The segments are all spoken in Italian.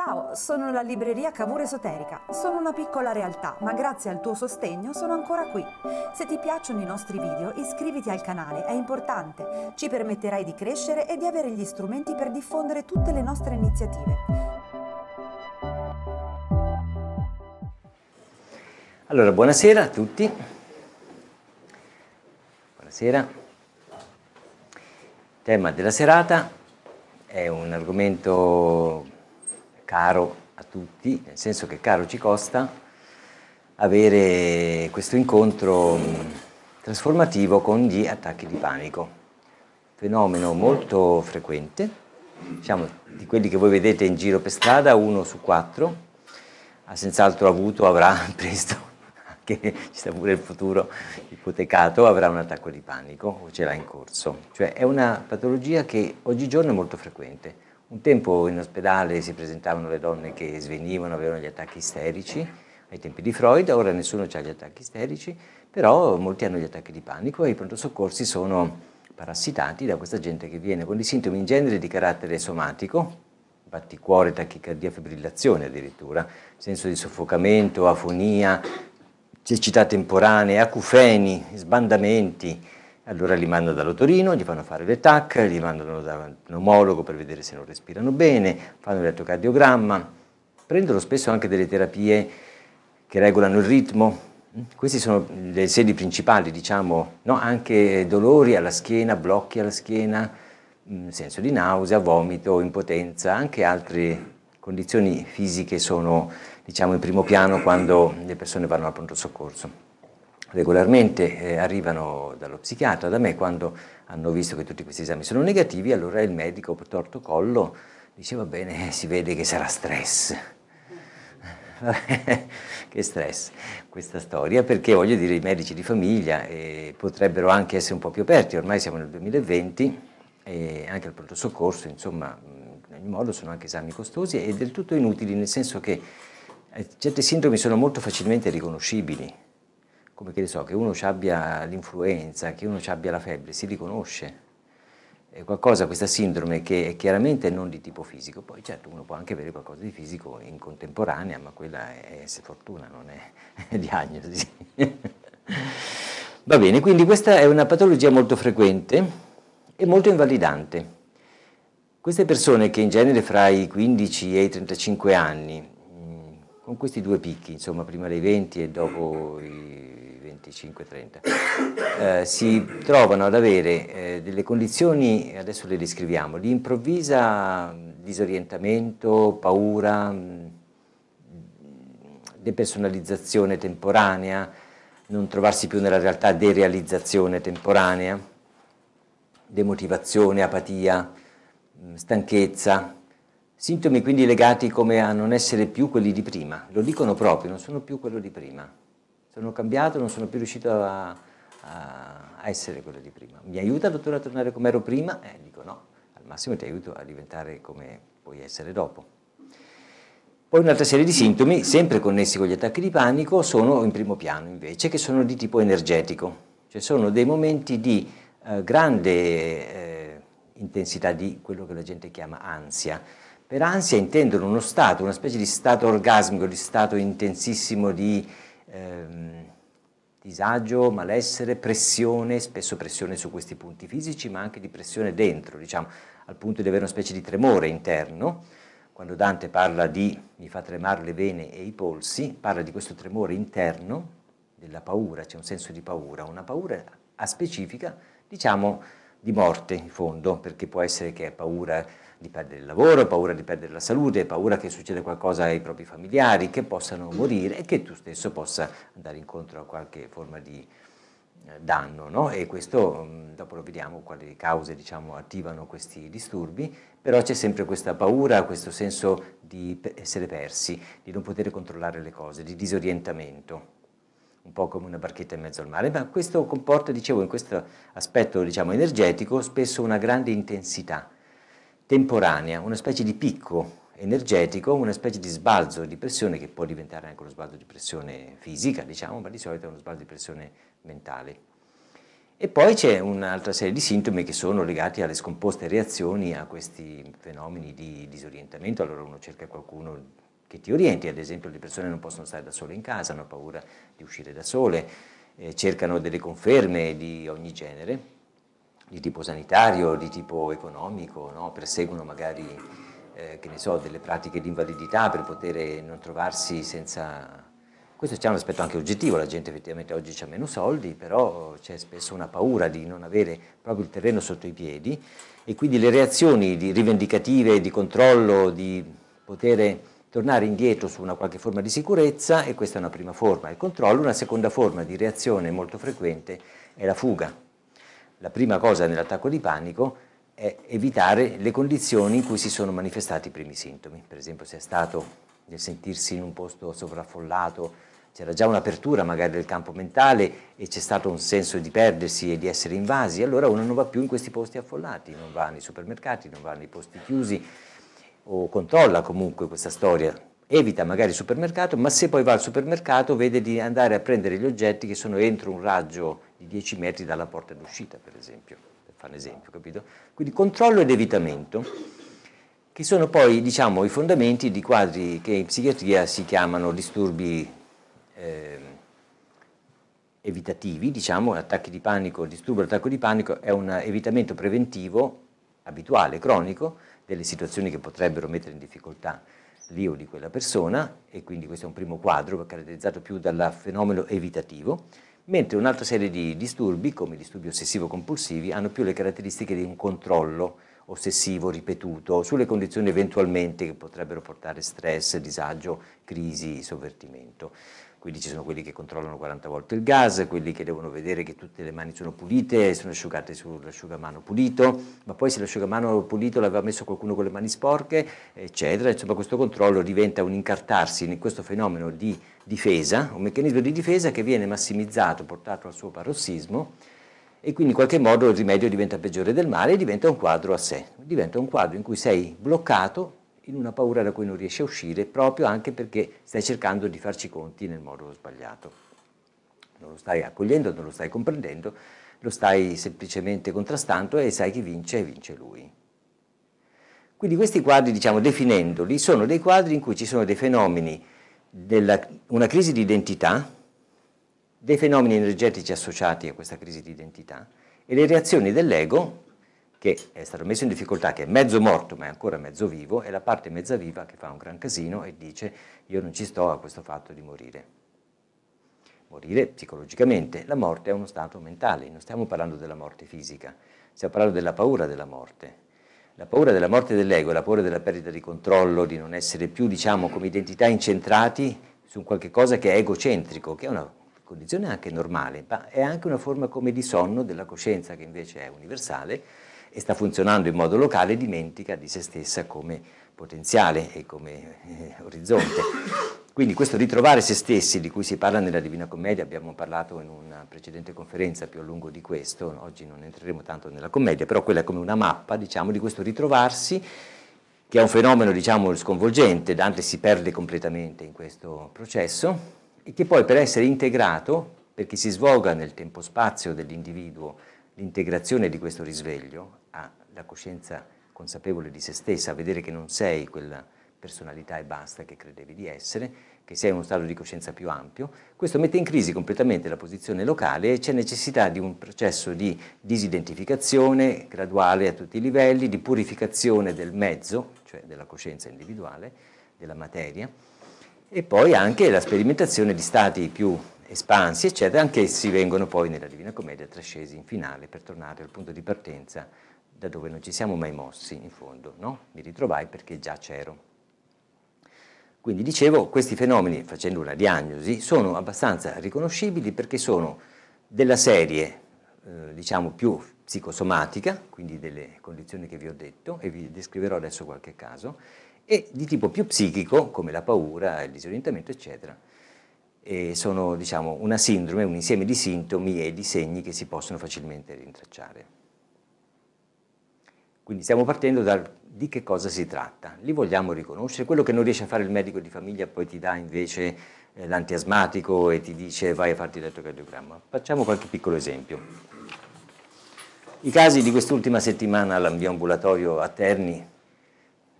Ciao, sono la libreria Cavour Esoterica. Sono una piccola realtà, ma grazie al tuo sostegno sono ancora qui. Se ti piacciono i nostri video, iscriviti al canale, è importante. Ci permetterai di crescere e di avere gli strumenti per diffondere tutte le nostre iniziative. Allora, buonasera a tutti. Buonasera. Il tema della serata è un argomento caro a tutti, nel senso che caro ci costa avere questo incontro mm, trasformativo con gli attacchi di panico, fenomeno molto frequente, diciamo di quelli che voi vedete in giro per strada, uno su quattro ha ah, senz'altro avuto, avrà presto che ci sta pure il futuro ipotecato, avrà un attacco di panico o ce l'ha in corso. Cioè è una patologia che oggigiorno è molto frequente. Un tempo in ospedale si presentavano le donne che svenivano, avevano gli attacchi isterici, ai tempi di Freud, ora nessuno ha gli attacchi isterici, però molti hanno gli attacchi di panico e i pronto soccorsi sono parassitati da questa gente che viene con dei sintomi in genere di carattere somatico, batticuore, tachicardia, fibrillazione addirittura, senso di soffocamento, afonia, cecità temporanea, acufeni, sbandamenti, allora li mandano dall'otorino, gli fanno fare le TAC, li mandano da un omologo per vedere se non respirano bene, fanno l'elettrocardiogramma, prendono spesso anche delle terapie che regolano il ritmo. Queste sono le sedi principali, diciamo, no? anche dolori alla schiena, blocchi alla schiena, mm, senso di nausea, vomito, impotenza, anche altre condizioni fisiche sono diciamo, in primo piano quando le persone vanno al pronto soccorso regolarmente eh, arrivano dallo psichiatra, da me quando hanno visto che tutti questi esami sono negativi, allora il medico torto collo dice va bene, si vede che sarà stress. che stress questa storia, perché voglio dire i medici di famiglia eh, potrebbero anche essere un po' più aperti, ormai siamo nel 2020 e anche al pronto soccorso, insomma, in ogni modo sono anche esami costosi e del tutto inutili, nel senso che eh, certe sindromi sono molto facilmente riconoscibili come che ne so, che uno ci abbia l'influenza, che uno ci abbia la febbre, si riconosce. È qualcosa, questa sindrome che è chiaramente non di tipo fisico, poi certo uno può anche avere qualcosa di fisico in contemporanea, ma quella è, se fortuna, non è, è diagnosi. Va bene, quindi questa è una patologia molto frequente e molto invalidante. Queste persone che in genere fra i 15 e i 35 anni con questi due picchi, insomma, prima dei 20 e dopo i 25-30, eh, si trovano ad avere eh, delle condizioni, adesso le descriviamo, di improvvisa disorientamento, paura, mm, depersonalizzazione temporanea, non trovarsi più nella realtà, derealizzazione temporanea, demotivazione, apatia, mm, stanchezza, Sintomi quindi legati come a non essere più quelli di prima, lo dicono proprio, non sono più quello di prima, sono cambiato, non sono più riuscito a, a essere quello di prima. Mi aiuta dottore a tornare come ero prima? Eh, dico no, al massimo ti aiuto a diventare come puoi essere dopo. Poi un'altra serie di sintomi, sempre connessi con gli attacchi di panico, sono in primo piano invece, che sono di tipo energetico, cioè sono dei momenti di eh, grande eh, intensità di quello che la gente chiama ansia, per ansia intendono uno stato, una specie di stato orgasmico, di stato intensissimo di ehm, disagio, malessere, pressione, spesso pressione su questi punti fisici, ma anche di pressione dentro, diciamo, al punto di avere una specie di tremore interno. Quando Dante parla di mi fa tremare le vene e i polsi, parla di questo tremore interno, della paura, c'è un senso di paura, una paura a specifica, diciamo, di morte in fondo, perché può essere che è paura di perdere il lavoro, paura di perdere la salute, paura che succeda qualcosa ai propri familiari, che possano morire e che tu stesso possa andare incontro a qualche forma di eh, danno no? e questo mm, dopo lo vediamo quali cause diciamo, attivano questi disturbi, però c'è sempre questa paura, questo senso di essere persi, di non poter controllare le cose, di disorientamento, un po' come una barchetta in mezzo al mare, ma questo comporta, dicevo, in questo aspetto diciamo, energetico spesso una grande intensità temporanea, una specie di picco energetico, una specie di sbalzo di pressione che può diventare anche uno sbalzo di pressione fisica, diciamo, ma di solito è uno sbalzo di pressione mentale. E poi c'è un'altra serie di sintomi che sono legati alle scomposte reazioni a questi fenomeni di disorientamento, allora uno cerca qualcuno che ti orienti, ad esempio le persone non possono stare da sole in casa, hanno paura di uscire da sole, eh, cercano delle conferme di ogni genere di tipo sanitario, di tipo economico, no? perseguono magari eh, che ne so, delle pratiche di invalidità per poter non trovarsi senza... Questo c'è un aspetto anche oggettivo, la gente effettivamente oggi ha meno soldi, però c'è spesso una paura di non avere proprio il terreno sotto i piedi e quindi le reazioni di rivendicative, di controllo, di poter tornare indietro su una qualche forma di sicurezza e questa è una prima forma, il controllo, una seconda forma di reazione molto frequente è la fuga la prima cosa nell'attacco di panico è evitare le condizioni in cui si sono manifestati i primi sintomi, per esempio se è stato nel sentirsi in un posto sovraffollato, c'era già un'apertura magari del campo mentale e c'è stato un senso di perdersi e di essere invasi, allora uno non va più in questi posti affollati, non va nei supermercati, non va nei posti chiusi o controlla comunque questa storia evita magari il supermercato, ma se poi va al supermercato vede di andare a prendere gli oggetti che sono entro un raggio di 10 metri dalla porta d'uscita, per esempio, per fare un esempio, capito? Quindi controllo ed evitamento, che sono poi, diciamo, i fondamenti di quadri che in psichiatria si chiamano disturbi eh, evitativi, diciamo, attacchi di panico, disturbo dell'attacco di panico è un evitamento preventivo, abituale, cronico, delle situazioni che potrebbero mettere in difficoltà l'io di quella persona, e quindi questo è un primo quadro caratterizzato più dal fenomeno evitativo, mentre un'altra serie di disturbi, come i disturbi ossessivo-compulsivi, hanno più le caratteristiche di un controllo ossessivo ripetuto sulle condizioni eventualmente che potrebbero portare stress, disagio, crisi, sovvertimento quindi ci sono quelli che controllano 40 volte il gas, quelli che devono vedere che tutte le mani sono pulite, e sono asciugate sull'asciugamano pulito, ma poi se l'asciugamano pulito l'aveva messo qualcuno con le mani sporche, eccetera, insomma questo controllo diventa un incartarsi in questo fenomeno di difesa, un meccanismo di difesa che viene massimizzato, portato al suo parossismo e quindi in qualche modo il rimedio diventa peggiore del male e diventa un quadro a sé, diventa un quadro in cui sei bloccato in una paura da cui non riesce a uscire proprio anche perché stai cercando di farci conti nel modo sbagliato. Non lo stai accogliendo, non lo stai comprendendo, lo stai semplicemente contrastando e sai chi vince e vince lui. Quindi questi quadri, diciamo, definendoli, sono dei quadri in cui ci sono dei fenomeni della una crisi di identità, dei fenomeni energetici associati a questa crisi di identità e le reazioni dell'ego che è stato messo in difficoltà, che è mezzo morto ma è ancora mezzo vivo, e la parte mezza viva che fa un gran casino e dice io non ci sto a questo fatto di morire. Morire psicologicamente, la morte è uno stato mentale, non stiamo parlando della morte fisica, stiamo parlando della paura della morte. La paura della morte dell'ego, la paura della perdita di controllo, di non essere più, diciamo, come identità incentrati su qualcosa che è egocentrico, che è una condizione anche normale, ma è anche una forma come di sonno della coscienza che invece è universale, e sta funzionando in modo locale, dimentica di se stessa come potenziale e come eh, orizzonte. Quindi questo ritrovare se stessi di cui si parla nella Divina Commedia, abbiamo parlato in una precedente conferenza più a lungo di questo, oggi non entreremo tanto nella commedia, però quella è come una mappa diciamo, di questo ritrovarsi che è un fenomeno diciamo, sconvolgente, Dante si perde completamente in questo processo e che poi per essere integrato, perché si svolga nel tempo-spazio dell'individuo l'integrazione di questo risveglio, ha la coscienza consapevole di se stessa, a vedere che non sei quella personalità e basta che credevi di essere, che sei uno stato di coscienza più ampio, questo mette in crisi completamente la posizione locale e c'è necessità di un processo di disidentificazione graduale a tutti i livelli, di purificazione del mezzo, cioè della coscienza individuale, della materia, e poi anche la sperimentazione di stati più espansi, eccetera, anche essi vengono poi nella Divina Commedia trascesi in finale per tornare al punto di partenza da dove non ci siamo mai mossi in fondo, no? mi ritrovai perché già c'ero. Quindi dicevo, questi fenomeni, facendo una diagnosi, sono abbastanza riconoscibili perché sono della serie, eh, diciamo, più psicosomatica, quindi delle condizioni che vi ho detto, e vi descriverò adesso qualche caso, e di tipo più psichico, come la paura, il disorientamento, eccetera. E sono, diciamo, una sindrome, un insieme di sintomi e di segni che si possono facilmente rintracciare. Quindi stiamo partendo da di che cosa si tratta. Li vogliamo riconoscere, quello che non riesce a fare il medico di famiglia poi ti dà invece eh, l'antiasmatico e ti dice vai a farti l'elettrocardiogramma. Facciamo qualche piccolo esempio. I casi di quest'ultima settimana all'ambulatorio a Terni,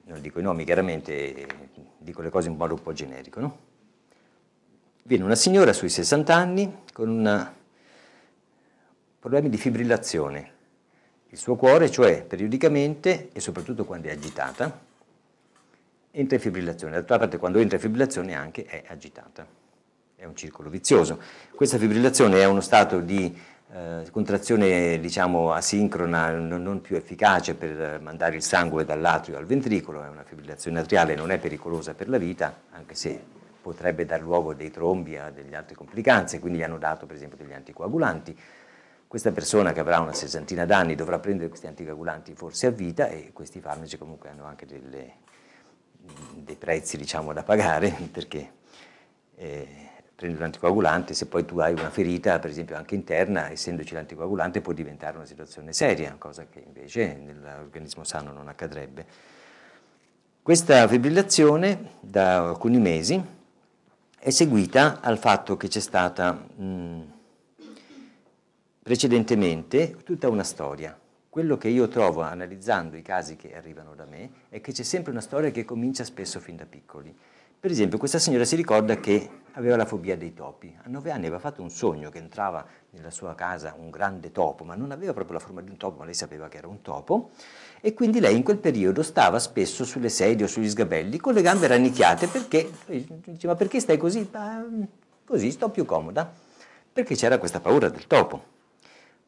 non dico i nomi chiaramente, eh, dico le cose in modo un po' generico, no? Viene una signora sui 60 anni con una... problemi di fibrillazione il suo cuore, cioè, periodicamente e soprattutto quando è agitata, entra in fibrillazione. D'altra parte, quando entra in fibrillazione anche è agitata. È un circolo vizioso. Questa fibrillazione è uno stato di eh, contrazione, diciamo, asincrona, non, non più efficace per mandare il sangue dall'atrio al ventricolo. È una fibrillazione atriale, non è pericolosa per la vita, anche se potrebbe dar luogo a dei trombi, a delle altre complicanze, quindi gli hanno dato per esempio degli anticoagulanti, questa persona che avrà una sessantina d'anni dovrà prendere questi anticoagulanti forse a vita e questi farmaci comunque hanno anche delle, dei prezzi diciamo, da pagare perché eh, prendere l'anticoagulante, se poi tu hai una ferita per esempio anche interna, essendoci l'anticoagulante può diventare una situazione seria, cosa che invece nell'organismo sano non accadrebbe. Questa fibrillazione da alcuni mesi è seguita al fatto che c'è stata... Mh, mm, precedentemente tutta una storia. Quello che io trovo analizzando i casi che arrivano da me è che c'è sempre una storia che comincia spesso fin da piccoli. Per esempio, questa signora si ricorda che aveva la fobia dei topi. A nove anni aveva fatto un sogno che entrava nella sua casa un grande topo, ma non aveva proprio la forma di un topo, ma lei sapeva che era un topo. E quindi lei in quel periodo stava spesso sulle sedie o sugli sgabelli con le gambe rannicchiate perché diceva: perché stai così? Ma ehm, così sto più comoda. Perché c'era questa paura del topo.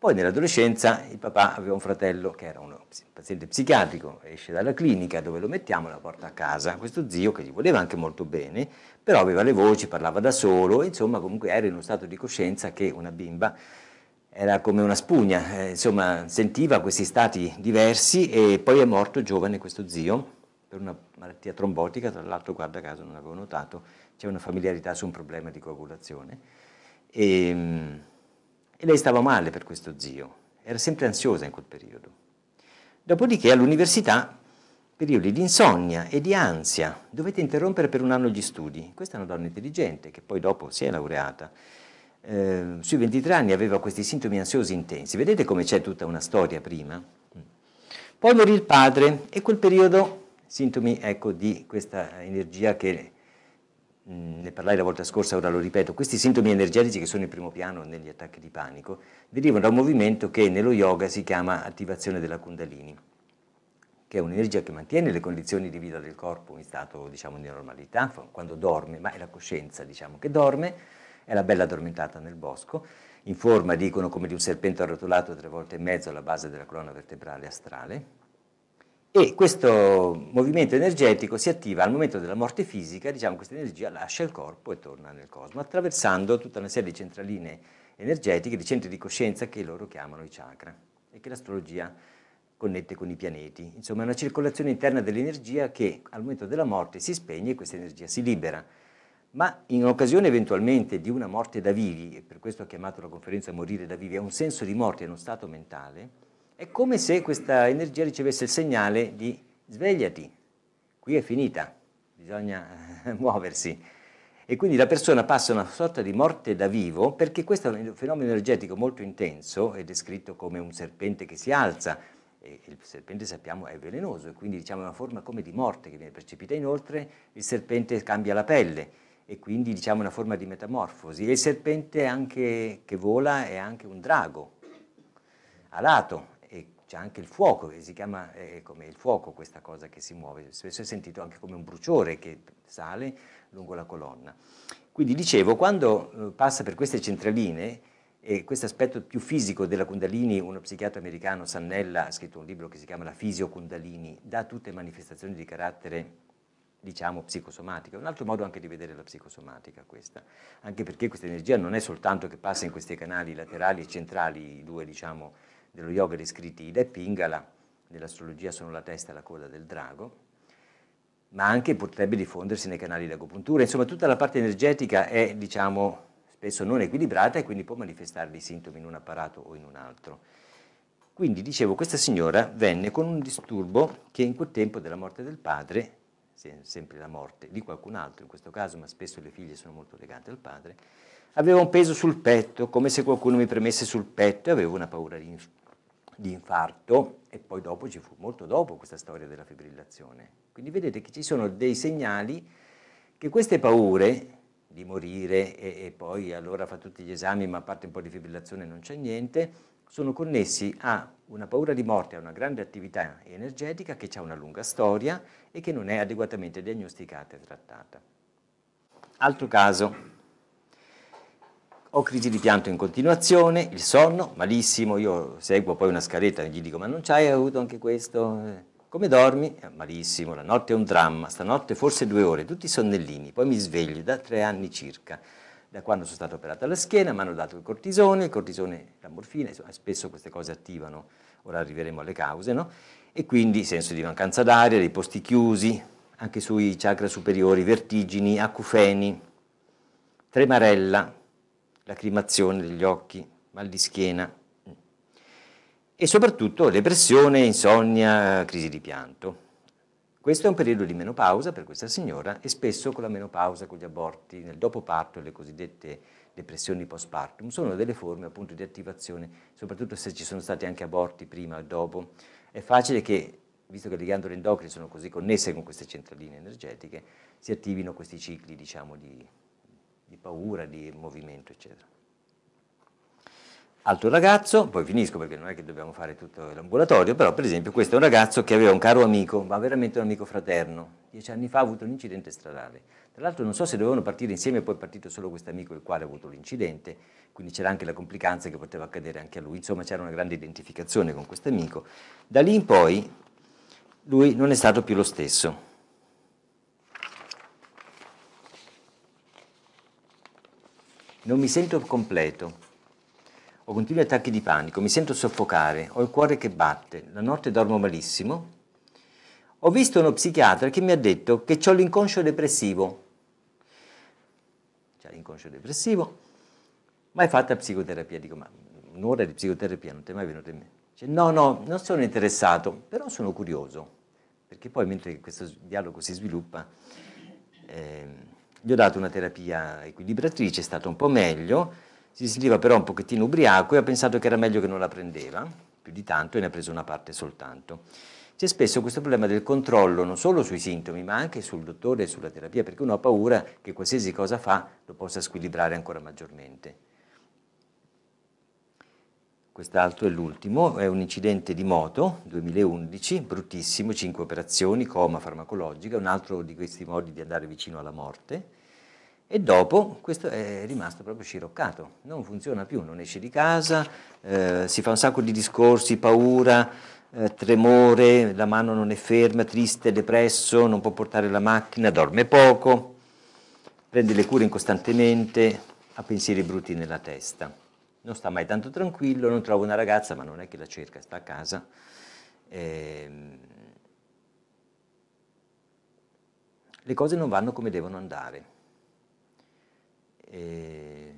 Poi nell'adolescenza il papà aveva un fratello che era un paziente psichiatrico, esce dalla clinica dove lo mettiamo e la porta a casa. Questo zio che gli voleva anche molto bene, però aveva le voci, parlava da solo, insomma comunque era in uno stato di coscienza che una bimba era come una spugna, eh, insomma sentiva questi stati diversi e poi è morto giovane questo zio per una malattia trombotica, tra l'altro guarda caso non avevo notato, c'è una familiarità su un problema di coagulazione. E, ehm, e lei stava male per questo zio, era sempre ansiosa in quel periodo. Dopodiché all'università, periodi di insonnia e di ansia, dovete interrompere per un anno gli studi. Questa è una donna intelligente che poi dopo si è laureata. Eh, sui 23 anni aveva questi sintomi ansiosi intensi. Vedete come c'è tutta una storia prima? Poi morì il padre e quel periodo, sintomi ecco, di questa energia che Mm, ne parlai la volta scorsa, ora lo ripeto, questi sintomi energetici che sono in primo piano negli attacchi di panico derivano da un movimento che nello yoga si chiama attivazione della kundalini, che è un'energia che mantiene le condizioni di vita del corpo in stato diciamo, di normalità, quando dorme, ma è la coscienza diciamo, che dorme, è la bella addormentata nel bosco, in forma, dicono, come di un serpente arrotolato tre volte e mezzo alla base della colonna vertebrale astrale, e questo movimento energetico si attiva al momento della morte fisica, diciamo questa energia lascia il corpo e torna nel cosmo, attraversando tutta una serie di centraline energetiche, di centri di coscienza che loro chiamano i chakra e che l'astrologia connette con i pianeti. Insomma è una circolazione interna dell'energia che al momento della morte si spegne e questa energia si libera. Ma in occasione eventualmente di una morte da vivi, e per questo ho chiamato la conferenza Morire da vivi, è un senso di morte, è uno stato mentale, è come se questa energia ricevesse il segnale di svegliati, qui è finita, bisogna eh, muoversi. E quindi la persona passa una sorta di morte da vivo perché questo è un fenomeno energetico molto intenso, è descritto come un serpente che si alza, e il serpente sappiamo è velenoso e quindi diciamo è una forma come di morte che viene percepita inoltre il serpente cambia la pelle e quindi diciamo una forma di metamorfosi e il serpente anche, che vola è anche un drago alato c'è anche il fuoco, che si chiama eh, come il fuoco questa cosa che si muove, spesso è sentito anche come un bruciore che sale lungo la colonna. Quindi dicevo, quando eh, passa per queste centraline, e questo aspetto più fisico della Kundalini, uno psichiatra americano, Sannella, ha scritto un libro che si chiama La Fisio Kundalini, da tutte manifestazioni di carattere, diciamo, psicosomatico. È un altro modo anche di vedere la psicosomatica questa, anche perché questa energia non è soltanto che passa in questi canali laterali e centrali, i due, diciamo, dello yoga descritti Ida e Pingala, nell'astrologia sono la testa e la coda del drago, ma anche potrebbe diffondersi nei canali di agopuntura. Insomma, tutta la parte energetica è, diciamo, spesso non equilibrata e quindi può manifestare dei sintomi in un apparato o in un altro. Quindi, dicevo, questa signora venne con un disturbo che in quel tempo della morte del padre, sempre la morte di qualcun altro in questo caso, ma spesso le figlie sono molto legate al padre, aveva un peso sul petto, come se qualcuno mi premesse sul petto e avevo una paura di di infarto e poi dopo ci fu molto dopo questa storia della fibrillazione. Quindi vedete che ci sono dei segnali che queste paure di morire e, e poi allora fa tutti gli esami ma a parte un po' di fibrillazione non c'è niente, sono connessi a una paura di morte, a una grande attività energetica che ha una lunga storia e che non è adeguatamente diagnosticata e trattata. Altro caso, ho crisi di pianto in continuazione, il sonno, malissimo, io seguo poi una scaletta e gli dico ma non c'hai avuto anche questo? Eh, Come dormi? Eh, malissimo, la notte è un dramma, stanotte forse due ore, tutti sonnellini, poi mi sveglio da tre anni circa, da quando sono stato operato alla schiena, mi hanno dato il cortisone, il cortisone, la morfina, insomma, spesso queste cose attivano, ora arriveremo alle cause, no? E quindi senso di mancanza d'aria, dei posti chiusi, anche sui chakra superiori, vertigini, acufeni, tremarella, lacrimazione degli occhi, mal di schiena e soprattutto depressione, insonnia, crisi di pianto. Questo è un periodo di menopausa per questa signora e spesso con la menopausa, con gli aborti, nel dopoparto e le cosiddette depressioni postpartum sono delle forme appunto di attivazione, soprattutto se ci sono stati anche aborti prima o dopo. È facile che, visto che le ghiandole endocrine sono così connesse con queste centraline energetiche, si attivino questi cicli diciamo di di paura, di movimento, eccetera. Altro ragazzo, poi finisco perché non è che dobbiamo fare tutto l'ambulatorio, però per esempio questo è un ragazzo che aveva un caro amico, ma veramente un amico fraterno, dieci anni fa ha avuto un incidente stradale. Tra l'altro non so se dovevano partire insieme poi è partito solo questo amico il quale ha avuto l'incidente, quindi c'era anche la complicanza che poteva accadere anche a lui, insomma c'era una grande identificazione con questo amico. Da lì in poi lui non è stato più lo stesso non mi sento completo. Ho continui attacchi di panico, mi sento soffocare, ho il cuore che batte, la notte dormo malissimo. Ho visto uno psichiatra che mi ha detto che ho l'inconscio depressivo. C'è l'inconscio depressivo, mai fatta psicoterapia. Dico, ma un'ora di psicoterapia non ti è mai venuta in mente? Dice, no, no, non sono interessato, però sono curioso, perché poi mentre questo dialogo si sviluppa... Eh, gli ho dato una terapia equilibratrice, è stato un po' meglio, si sentiva però un pochettino ubriaco e ha pensato che era meglio che non la prendeva, più di tanto, e ne ha preso una parte soltanto. C'è spesso questo problema del controllo non solo sui sintomi, ma anche sul dottore e sulla terapia, perché uno ha paura che qualsiasi cosa fa lo possa squilibrare ancora maggiormente. Quest'altro è l'ultimo, è un incidente di moto 2011, bruttissimo, 5 operazioni, coma farmacologica, un altro di questi modi di andare vicino alla morte. E dopo questo è rimasto proprio sciroccato, non funziona più, non esce di casa, eh, si fa un sacco di discorsi, paura, eh, tremore, la mano non è ferma, triste, depresso, non può portare la macchina, dorme poco, prende le cure incostantemente, ha pensieri brutti nella testa non sta mai tanto tranquillo, non trova una ragazza, ma non è che la cerca, sta a casa. Eh, le cose non vanno come devono andare. Eh,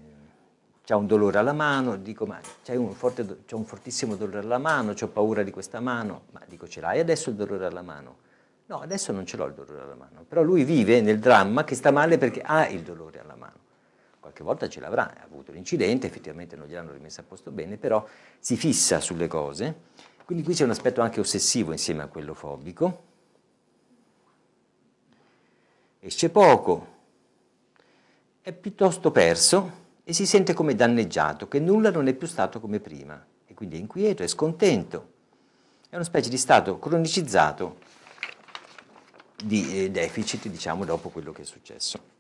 c'è un dolore alla mano, dico ma c'è un, forte, c'è un fortissimo dolore alla mano, ho paura di questa mano, ma dico ce l'hai adesso il dolore alla mano? No, adesso non ce l'ho il dolore alla mano, però lui vive nel dramma che sta male perché ha il dolore alla mano qualche volta ce l'avrà, ha avuto l'incidente, effettivamente non gliel'hanno rimessa a posto bene, però si fissa sulle cose, quindi qui c'è un aspetto anche ossessivo insieme a quello fobico. Esce poco, è piuttosto perso e si sente come danneggiato, che nulla non è più stato come prima, e quindi è inquieto, è scontento. È una specie di stato cronicizzato di eh, deficit, diciamo, dopo quello che è successo.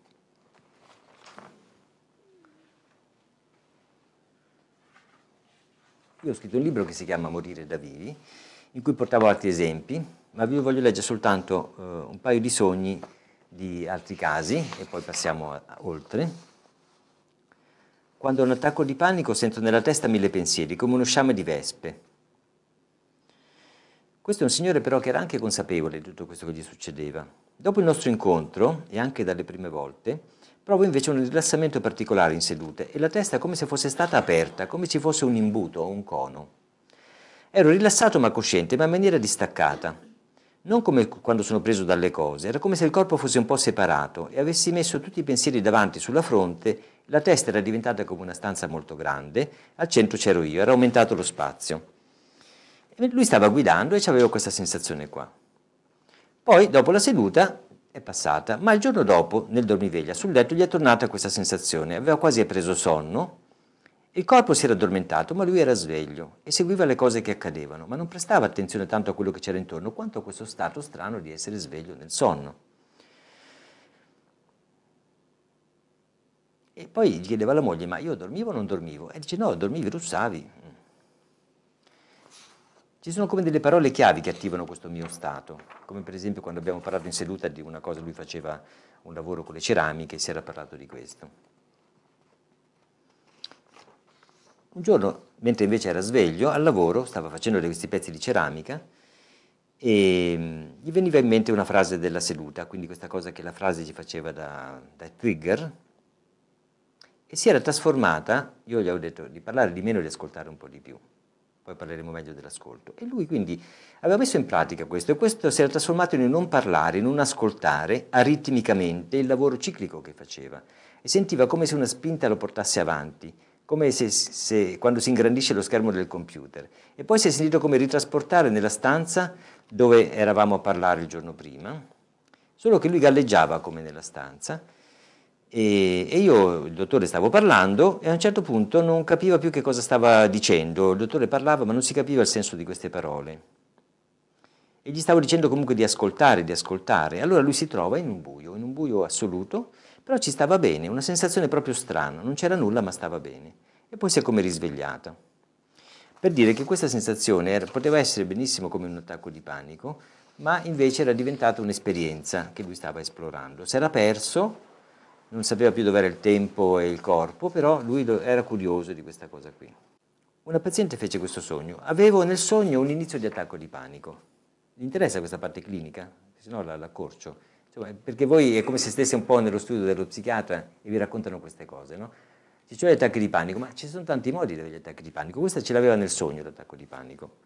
Io ho scritto un libro che si chiama Morire da vivi, in cui portavo altri esempi, ma vi voglio leggere soltanto eh, un paio di sogni di altri casi e poi passiamo a, a, oltre. Quando ho un attacco di panico sento nella testa mille pensieri, come uno sciame di vespe. Questo è un signore però che era anche consapevole di tutto questo che gli succedeva. Dopo il nostro incontro, e anche dalle prime volte, Provo invece un rilassamento particolare in sedute e la testa è come se fosse stata aperta, come ci fosse un imbuto o un cono. Ero rilassato ma cosciente, ma in maniera distaccata. Non come quando sono preso dalle cose, era come se il corpo fosse un po' separato e avessi messo tutti i pensieri davanti sulla fronte, la testa era diventata come una stanza molto grande, al centro c'ero io, era aumentato lo spazio. E lui stava guidando e avevo questa sensazione qua. Poi, dopo la seduta, è passata, ma il giorno dopo, nel dormiveglia, sul letto gli è tornata questa sensazione, aveva quasi preso sonno, il corpo si era addormentato, ma lui era sveglio e seguiva le cose che accadevano, ma non prestava attenzione tanto a quello che c'era intorno quanto a questo stato strano di essere sveglio nel sonno. E poi gli chiedeva alla moglie, ma io dormivo o non dormivo? E dice, no, dormivi, russavi, ci sono come delle parole chiavi che attivano questo mio stato, come per esempio quando abbiamo parlato in seduta di una cosa, lui faceva un lavoro con le ceramiche e si era parlato di questo. Un giorno, mentre invece era sveglio, al lavoro stava facendo questi pezzi di ceramica e mm, gli veniva in mente una frase della seduta, quindi questa cosa che la frase ci faceva da, da trigger, e si era trasformata, io gli avevo detto di parlare di meno e di ascoltare un po' di più poi parleremo meglio dell'ascolto. E lui quindi aveva messo in pratica questo e questo si era trasformato in un non parlare, in un ascoltare aritmicamente il lavoro ciclico che faceva e sentiva come se una spinta lo portasse avanti, come se, se, quando si ingrandisce lo schermo del computer. E poi si è sentito come ritrasportare nella stanza dove eravamo a parlare il giorno prima, solo che lui galleggiava come nella stanza e, e, io, il dottore, stavo parlando e a un certo punto non capiva più che cosa stava dicendo. Il dottore parlava ma non si capiva il senso di queste parole. E gli stavo dicendo comunque di ascoltare, di ascoltare. Allora lui si trova in un buio, in un buio assoluto, però ci stava bene, una sensazione proprio strana, non c'era nulla ma stava bene. E poi si è come risvegliata. Per dire che questa sensazione era, poteva essere benissimo come un attacco di panico, ma invece era diventata un'esperienza che lui stava esplorando. Si era perso non sapeva più dove era il tempo e il corpo, però lui era curioso di questa cosa qui. Una paziente fece questo sogno. Avevo nel sogno un inizio di attacco di panico. Vi interessa questa parte clinica? Se no la, la perché voi è come se stesse un po' nello studio dello psichiatra e vi raccontano queste cose, no? Ci sono gli attacchi di panico, ma ci sono tanti modi di avere gli attacchi di panico. Questa ce l'aveva nel sogno l'attacco di panico.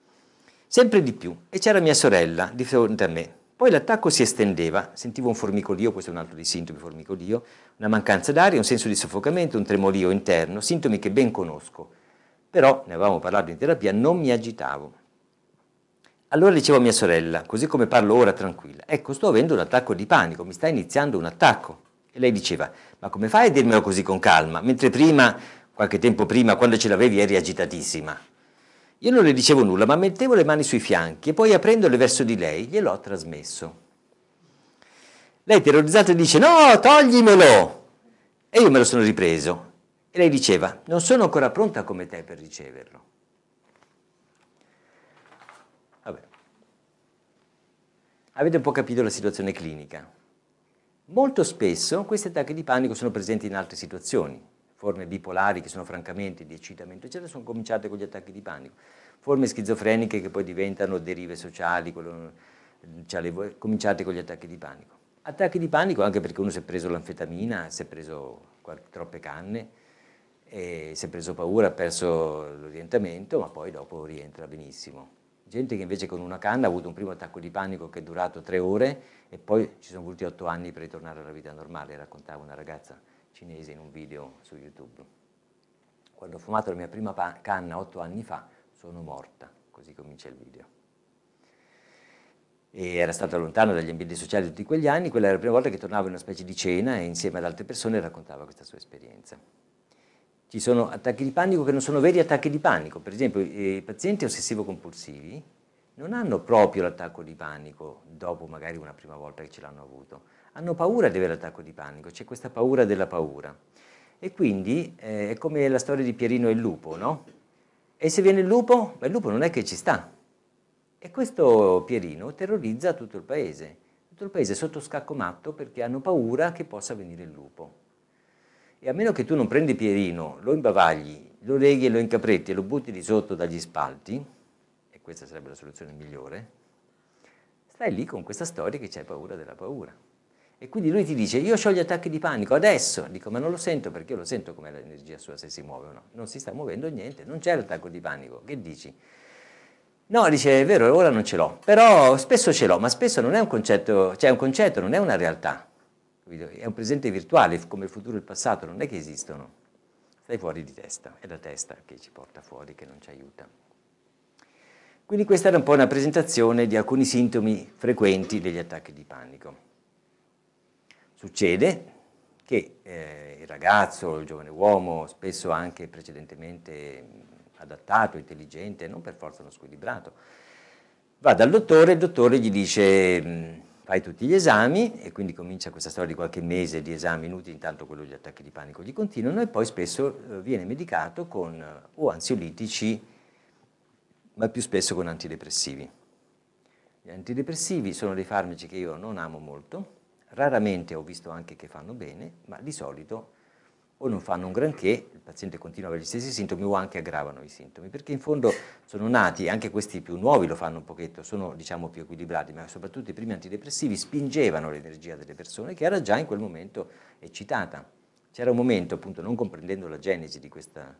Sempre di più. E c'era mia sorella di fronte a me. Poi l'attacco si estendeva, sentivo un formicolio, questo è un altro dei sintomi, formicolio, una mancanza d'aria, un senso di soffocamento, un tremolio interno, sintomi che ben conosco, però ne avevamo parlato in terapia, non mi agitavo. Allora dicevo a mia sorella, così come parlo ora tranquilla, ecco sto avendo un attacco di panico, mi sta iniziando un attacco. E lei diceva, ma come fai a dirmelo così con calma, mentre prima, qualche tempo prima, quando ce l'avevi eri agitatissima. Io non le dicevo nulla, ma mettevo le mani sui fianchi e poi aprendole verso di lei gliel'ho trasmesso. Lei terrorizzata dice no, toglimelo! E io me lo sono ripreso. E lei diceva non sono ancora pronta come te per riceverlo. Vabbè. Avete un po' capito la situazione clinica. Molto spesso questi attacchi di panico sono presenti in altre situazioni forme bipolari che sono francamente di eccitamento, eccetera, sono cominciate con gli attacchi di panico, forme schizofreniche che poi diventano derive sociali, quello, cioè le, cominciate con gli attacchi di panico. Attacchi di panico anche perché uno si è preso l'anfetamina, si è preso qualche, troppe canne, si è preso paura, ha perso l'orientamento, ma poi dopo rientra benissimo. Gente che invece con una canna ha avuto un primo attacco di panico che è durato tre ore e poi ci sono voluti otto anni per ritornare alla vita normale, raccontava una ragazza cinese in un video su YouTube. Quando ho fumato la mia prima canna otto anni fa sono morta, così comincia il video. E era stata lontana dagli ambienti sociali tutti quegli anni, quella era la prima volta che tornavo in una specie di cena e insieme ad altre persone raccontava questa sua esperienza. Ci sono attacchi di panico che non sono veri attacchi di panico, per esempio i pazienti ossessivo-compulsivi non hanno proprio l'attacco di panico dopo magari una prima volta che ce l'hanno avuto, hanno paura di avere l'attacco di panico, c'è questa paura della paura. E quindi eh, è come la storia di Pierino e il lupo, no? E se viene il lupo? Beh, il lupo non è che ci sta. E questo Pierino terrorizza tutto il paese. Tutto il paese è sotto scacco matto perché hanno paura che possa venire il lupo. E a meno che tu non prendi Pierino, lo imbavagli, lo leghi e lo incapretti e lo butti di sotto dagli spalti, e questa sarebbe la soluzione migliore, stai lì con questa storia che c'è paura della paura. E quindi lui ti dice, io ho gli attacchi di panico adesso, dico ma non lo sento perché io lo sento come l'energia sua se si muove o no, non si sta muovendo niente, non c'è l'attacco di panico, che dici? No, dice, è vero, ora non ce l'ho, però spesso ce l'ho, ma spesso non è un concetto, cioè è un concetto, non è una realtà, è un presente virtuale, come il futuro e il passato, non è che esistono, stai fuori di testa, è la testa che ci porta fuori, che non ci aiuta. Quindi questa era un po' una presentazione di alcuni sintomi frequenti degli attacchi di panico. Succede che eh, il ragazzo, il giovane uomo, spesso anche precedentemente mm, adattato, intelligente, non per forza uno squilibrato, va dal dottore, e il dottore gli dice mm, fai tutti gli esami e quindi comincia questa storia di qualche mese di esami inutili, intanto quello degli attacchi di panico gli continuano e poi spesso eh, viene medicato con eh, o ansiolitici, ma più spesso con antidepressivi. Gli antidepressivi sono dei farmaci che io non amo molto, Raramente ho visto anche che fanno bene, ma di solito o non fanno un granché, il paziente continua ad avere gli stessi sintomi o anche aggravano i sintomi, perché in fondo sono nati, anche questi più nuovi lo fanno un pochetto, sono diciamo più equilibrati, ma soprattutto i primi antidepressivi spingevano l'energia delle persone che era già in quel momento eccitata. C'era un momento, appunto, non comprendendo la genesi di questa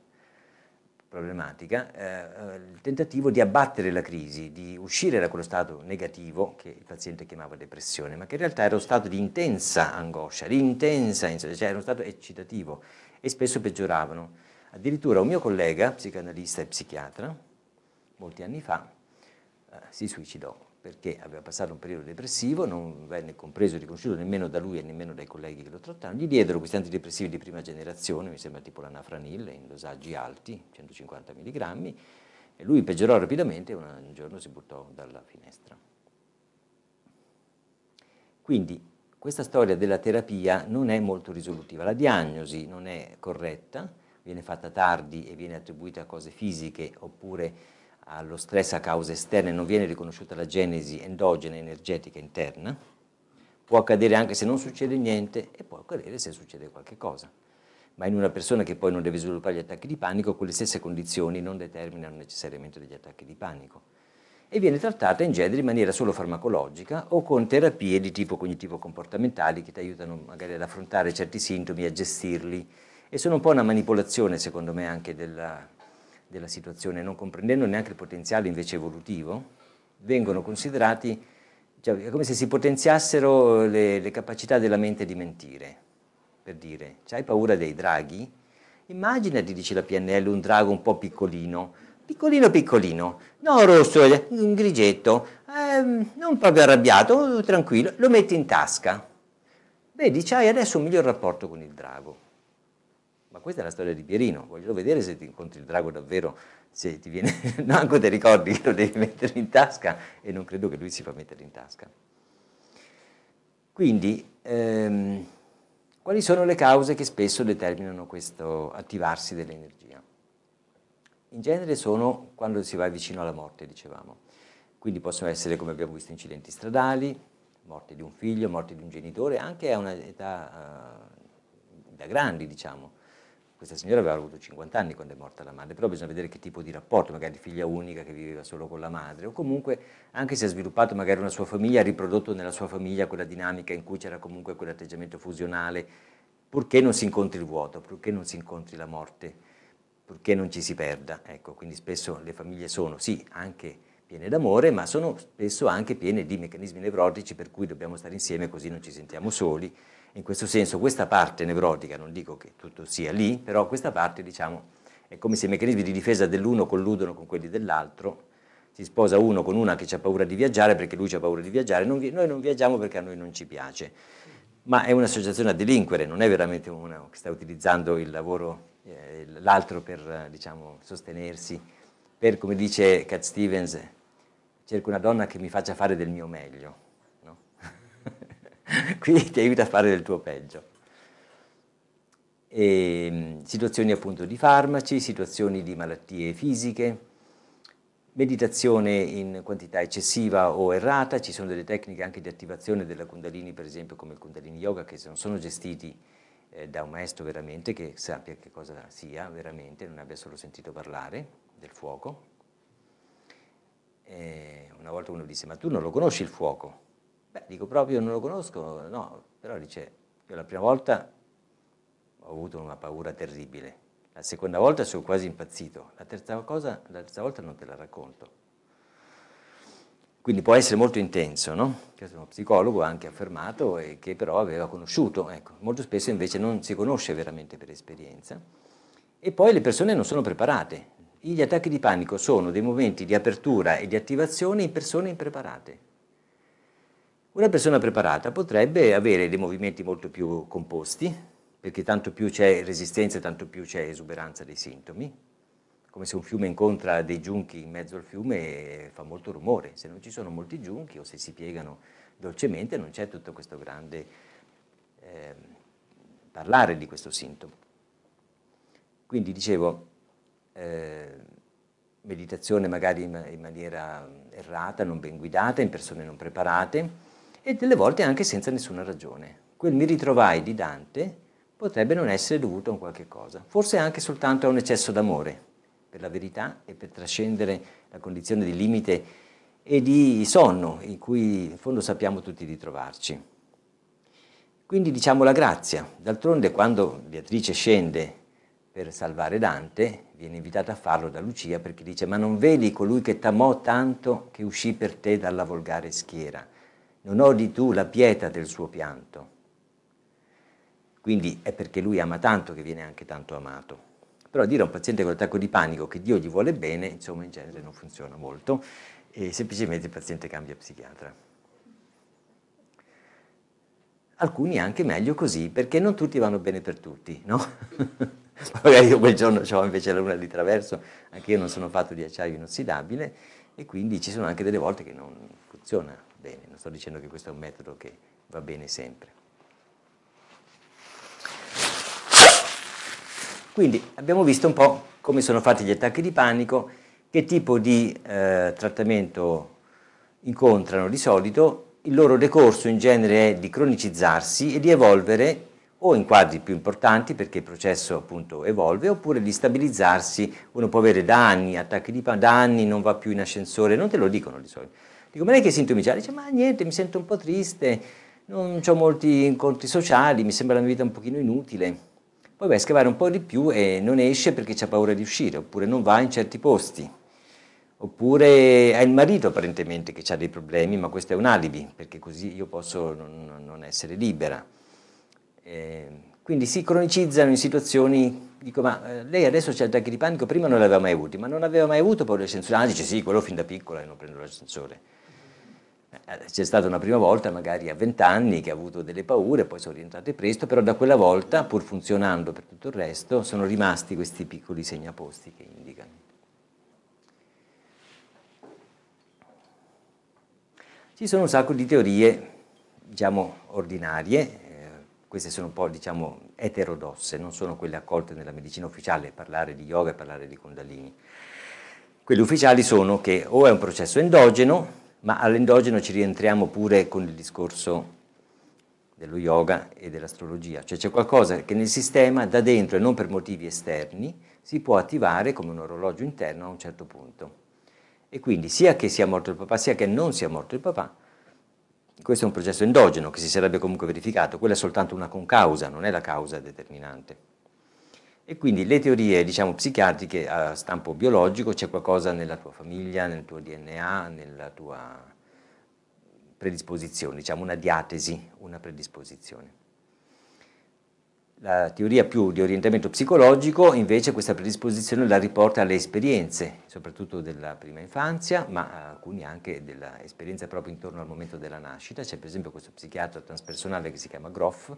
problematica, eh, eh, il tentativo di abbattere la crisi, di uscire da quello stato negativo che il paziente chiamava depressione, ma che in realtà era uno stato di intensa angoscia, di intensa, cioè era uno stato eccitativo e spesso peggioravano. Addirittura un mio collega, psicanalista e psichiatra, molti anni fa, eh, si suicidò perché aveva passato un periodo depressivo, non venne compreso e riconosciuto nemmeno da lui e nemmeno dai colleghi che lo trattavano, gli diedero questi antidepressivi di prima generazione, mi sembra tipo l'anafranil, in dosaggi alti, 150 mg, e lui peggiorò rapidamente e un giorno si buttò dalla finestra. Quindi questa storia della terapia non è molto risolutiva, la diagnosi non è corretta, viene fatta tardi e viene attribuita a cose fisiche oppure allo stress a cause esterne non viene riconosciuta la genesi endogena energetica interna, può accadere anche se non succede niente e può accadere se succede qualche cosa. Ma in una persona che poi non deve sviluppare gli attacchi di panico, quelle stesse condizioni non determinano necessariamente degli attacchi di panico. E viene trattata in genere in maniera solo farmacologica o con terapie di tipo cognitivo-comportamentali che ti aiutano magari ad affrontare certi sintomi, a gestirli. E sono un po' una manipolazione, secondo me, anche della, della situazione, non comprendendo neanche il potenziale invece evolutivo, vengono considerati cioè, come se si potenziassero le, le, capacità della mente di mentire, per dire, cioè, hai paura dei draghi? Immagina, ti dice la PNL, un drago un po' piccolino, piccolino piccolino, no rosso, eh, un grigetto, ehm, non proprio arrabbiato, tranquillo, lo metti in tasca. Vedi, c'hai adesso un miglior rapporto con il drago ma questa è la storia di Pierino, voglio vedere se ti incontri il drago davvero, se ti viene, no, anche te ricordi che lo devi mettere in tasca e non credo che lui si fa mettere in tasca. Quindi, ehm, quali sono le cause che spesso determinano questo attivarsi dell'energia? In genere sono quando si va vicino alla morte, dicevamo. Quindi possono essere, come abbiamo visto, incidenti stradali, morte di un figlio, morte di un genitore, anche a un'età eh, da grandi, diciamo questa signora aveva avuto 50 anni quando è morta la madre, però bisogna vedere che tipo di rapporto, magari figlia unica che viveva solo con la madre, o comunque anche se ha sviluppato magari una sua famiglia, ha riprodotto nella sua famiglia quella dinamica in cui c'era comunque quell'atteggiamento fusionale, purché non si incontri il vuoto, purché non si incontri la morte, purché non ci si perda. Ecco, quindi spesso le famiglie sono, sì, anche piene d'amore, ma sono spesso anche piene di meccanismi nevrotici per cui dobbiamo stare insieme così non ci sentiamo soli in questo senso questa parte nevrotica, non dico che tutto sia lì, però questa parte diciamo, è come se i meccanismi di difesa dell'uno colludono con quelli dell'altro, si sposa uno con una che ha paura di viaggiare perché lui ha paura di viaggiare, non vi, noi non viaggiamo perché a noi non ci piace, ma è un'associazione a delinquere, non è veramente una che sta utilizzando il lavoro, eh, l'altro per diciamo, sostenersi, per come dice Cat Stevens, cerco una donna che mi faccia fare del mio meglio quindi ti aiuta a fare del tuo peggio. E, ehm, situazioni appunto di farmaci, situazioni di malattie fisiche, meditazione in quantità eccessiva o errata, ci sono delle tecniche anche di attivazione della Kundalini, per esempio come il Kundalini Yoga, che non sono gestiti eh, da un maestro veramente che sappia che cosa sia veramente, non abbia solo sentito parlare del fuoco. E eh, una volta uno disse, ma tu non lo conosci il fuoco? Beh, dico proprio non lo conosco, no, però dice, io la prima volta ho avuto una paura terribile, la seconda volta sono quasi impazzito, la terza, cosa, la terza volta non te la racconto. Quindi può essere molto intenso, no? Che sono psicologo anche affermato e che però aveva conosciuto, ecco, molto spesso invece non si conosce veramente per esperienza. E poi le persone non sono preparate. Gli attacchi di panico sono dei momenti di apertura e di attivazione in persone impreparate. Una persona preparata potrebbe avere dei movimenti molto più composti, perché tanto più c'è resistenza, tanto più c'è esuberanza dei sintomi, come se un fiume incontra dei giunchi in mezzo al fiume e fa molto rumore, se non ci sono molti giunchi o se si piegano dolcemente non c'è tutto questo grande eh, parlare di questo sintomo. Quindi dicevo, eh, meditazione magari in, in maniera errata, non ben guidata, in persone non preparate, e delle volte anche senza nessuna ragione. Quel mi ritrovai di Dante potrebbe non essere dovuto a un qualche cosa, forse anche soltanto a un eccesso d'amore per la verità e per trascendere la condizione di limite e di sonno in cui in fondo sappiamo tutti di trovarci. Quindi diciamo la grazia. D'altronde quando Beatrice scende per salvare Dante, viene invitata a farlo da Lucia perché dice ma non vedi colui che t'amò tanto che uscì per te dalla volgare schiera non odi tu la pietà del suo pianto. Quindi è perché lui ama tanto che viene anche tanto amato. Però dire a un paziente con attacco di panico che Dio gli vuole bene, insomma, in genere non funziona molto e semplicemente il paziente cambia psichiatra. Alcuni anche meglio così, perché non tutti vanno bene per tutti, no? Magari io quel giorno ho invece la luna di traverso, anche io non sono fatto di acciaio inossidabile e quindi ci sono anche delle volte che non funziona bene, non sto dicendo che questo è un metodo che va bene sempre. Quindi abbiamo visto un po' come sono fatti gli attacchi di panico, che tipo di eh, trattamento incontrano di solito, il loro decorso in genere è di cronicizzarsi e di evolvere o in quadri più importanti perché il processo appunto evolve oppure di stabilizzarsi, uno può avere da anni attacchi di panico, da anni non va più in ascensore, non te lo dicono di solito, Dico, ma lei che sintomi ha? Dice, ma niente, mi sento un po' triste, non ho molti incontri sociali, mi sembra la mia vita un pochino inutile. Poi vai a scavare un po' di più e non esce perché ha paura di uscire, oppure non va in certi posti. Oppure è il marito apparentemente che ha dei problemi, ma questo è un alibi, perché così io posso non, non essere libera. Eh, quindi si cronicizzano in situazioni, dico ma eh, lei adesso c'ha attacchi di panico, prima non l'aveva mai avuto, ma non aveva mai avuto paura di dell'ascensore, ah dice sì, quello fin da piccola e non prendo l'ascensore. Eh, c'è stata una prima volta, magari a 20 anni, che ha avuto delle paure, poi sono rientrate presto, però da quella volta, pur funzionando per tutto il resto, sono rimasti questi piccoli segnaposti che indicano. Ci sono un sacco di teorie, diciamo, ordinarie, eh, queste sono un po', diciamo, eterodosse, non sono quelle accolte nella medicina ufficiale, parlare di yoga e parlare di kundalini. Quelle ufficiali sono che o è un processo endogeno, ma all'endogeno ci rientriamo pure con il discorso dello yoga e dell'astrologia, cioè c'è qualcosa che nel sistema da dentro e non per motivi esterni si può attivare come un orologio interno a un certo punto. E quindi sia che sia morto il papà, sia che non sia morto il papà, questo è un processo endogeno che si sarebbe comunque verificato, quella è soltanto una concausa, non è la causa determinante. E quindi le teorie, diciamo, psichiatriche a stampo biologico, c'è qualcosa nella tua famiglia, nel tuo DNA, nella tua predisposizione, diciamo una diatesi, una predisposizione. La teoria più di orientamento psicologico invece questa predisposizione la riporta alle esperienze, soprattutto della prima infanzia, ma alcuni anche dell'esperienza proprio intorno al momento della nascita. C'è per esempio questo psichiatra transpersonale che si chiama Groff,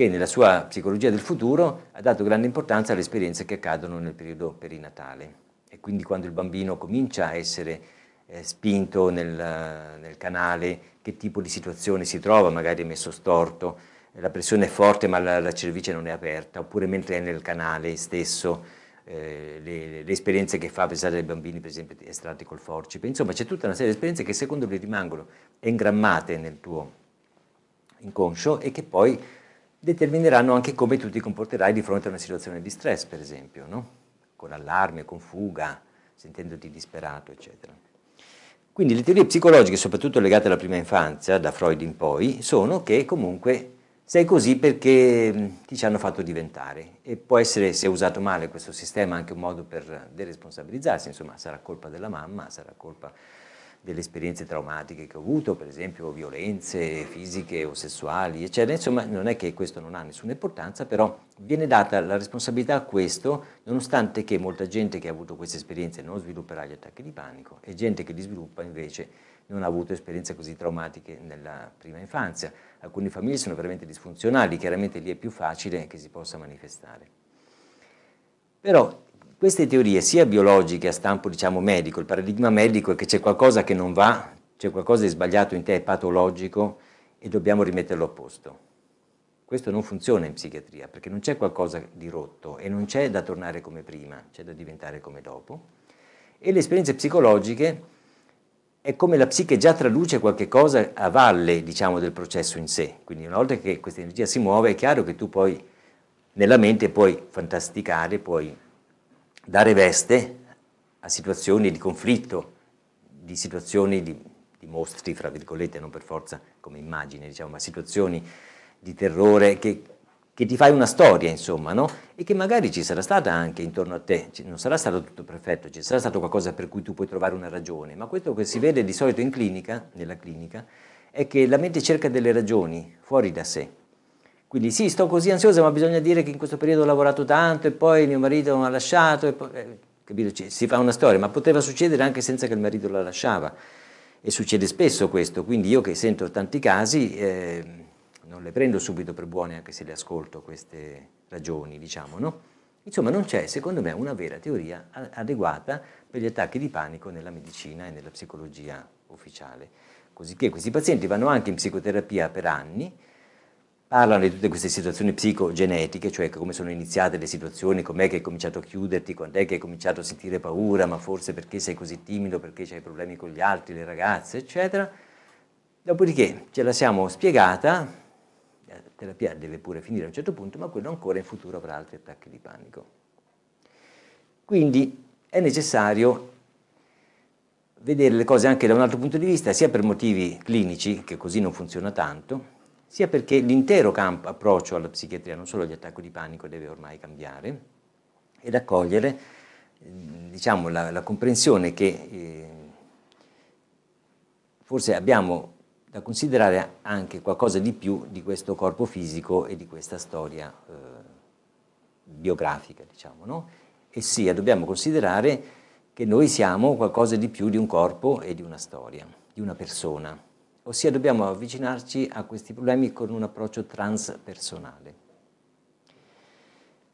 che nella sua psicologia del futuro ha dato grande importanza alle esperienze che accadono nel periodo perinatale. E quindi quando il bambino comincia a essere eh, spinto nel, nel, canale, che tipo di situazione si trova, magari è messo storto, la pressione è forte ma la, la cervice non è aperta, oppure mentre è nel canale stesso, eh, le, le, esperienze che fa pesare ai bambini, per esempio, estratti col forcipe. Insomma, c'è tutta una serie di esperienze che secondo lui rimangono engrammate nel tuo inconscio e che poi determineranno anche come tu ti comporterai di fronte a una situazione di stress, per esempio, no? con allarme, con fuga, sentendoti disperato, eccetera. Quindi le teorie psicologiche, soprattutto legate alla prima infanzia, da Freud in poi, sono che comunque sei così perché ti ci hanno fatto diventare e può essere, se usato male questo sistema, anche un modo per deresponsabilizzarsi, insomma sarà colpa della mamma, sarà colpa delle esperienze traumatiche che ho avuto, per esempio violenze fisiche o sessuali, eccetera. Insomma, non è che questo non ha nessuna importanza, però viene data la responsabilità a questo, nonostante che molta gente che ha avuto queste esperienze non svilupperà gli attacchi di panico e gente che li sviluppa invece non ha avuto esperienze così traumatiche nella prima infanzia. Alcune famiglie sono veramente disfunzionali, chiaramente lì è più facile che si possa manifestare. Però queste teorie, sia biologiche a stampo diciamo medico, il paradigma medico è che c'è qualcosa che non va, c'è qualcosa di sbagliato in te, è patologico e dobbiamo rimetterlo a posto. Questo non funziona in psichiatria perché non c'è qualcosa di rotto e non c'è da tornare come prima, c'è da diventare come dopo. E le esperienze psicologiche è come la psiche già traduce qualche cosa a valle, diciamo, del processo in sé. Quindi una volta che questa energia si muove è chiaro che tu poi nella mente puoi fantasticare, puoi dare veste a situazioni di conflitto, di situazioni di, di mostri, fra virgolette, non per forza come immagine, diciamo, ma situazioni di terrore che, che ti fai una storia, insomma, no? E che magari ci sarà stata anche intorno a te, non sarà stato tutto perfetto, ci sarà stato qualcosa per cui tu puoi trovare una ragione, ma questo che si vede di solito in clinica, nella clinica, è che la mente cerca delle ragioni fuori da sé quindi sì, sto così ansiosa, ma bisogna dire che in questo periodo ho lavorato tanto e poi mio marito mi ha lasciato, e poi, eh, capito? Cioè, si fa una storia, ma poteva succedere anche senza che il marito la lasciava. E succede spesso questo, quindi io che sento tanti casi eh, non le prendo subito per buone anche se le ascolto queste ragioni, diciamo, no? Insomma, non c'è, secondo me, una vera teoria adeguata per gli attacchi di panico nella medicina e nella psicologia ufficiale. Cosicché questi pazienti vanno anche in psicoterapia per anni, parlano di tutte queste situazioni psicogenetiche, cioè come sono iniziate le situazioni, com'è che hai cominciato a chiuderti, quando è che hai cominciato a sentire paura, ma forse perché sei così timido, perché hai problemi con gli altri, le ragazze, eccetera. Dopodiché ce la siamo spiegata, la terapia deve pure finire a un certo punto, ma quello ancora in futuro avrà altri attacchi di panico. Quindi è necessario vedere le cose anche da un altro punto di vista, sia per motivi clinici, che così non funziona tanto, sia perché l'intero campo approccio alla psichiatria, non solo agli attacchi di panico, deve ormai cambiare ed accogliere diciamo, la, la, comprensione che eh, forse abbiamo da considerare anche qualcosa di più di questo corpo fisico e di questa storia eh, biografica, diciamo, no? E sia, dobbiamo considerare che noi siamo qualcosa di più di un corpo e di una storia, di una persona ossia dobbiamo avvicinarci a questi problemi con un approccio transpersonale.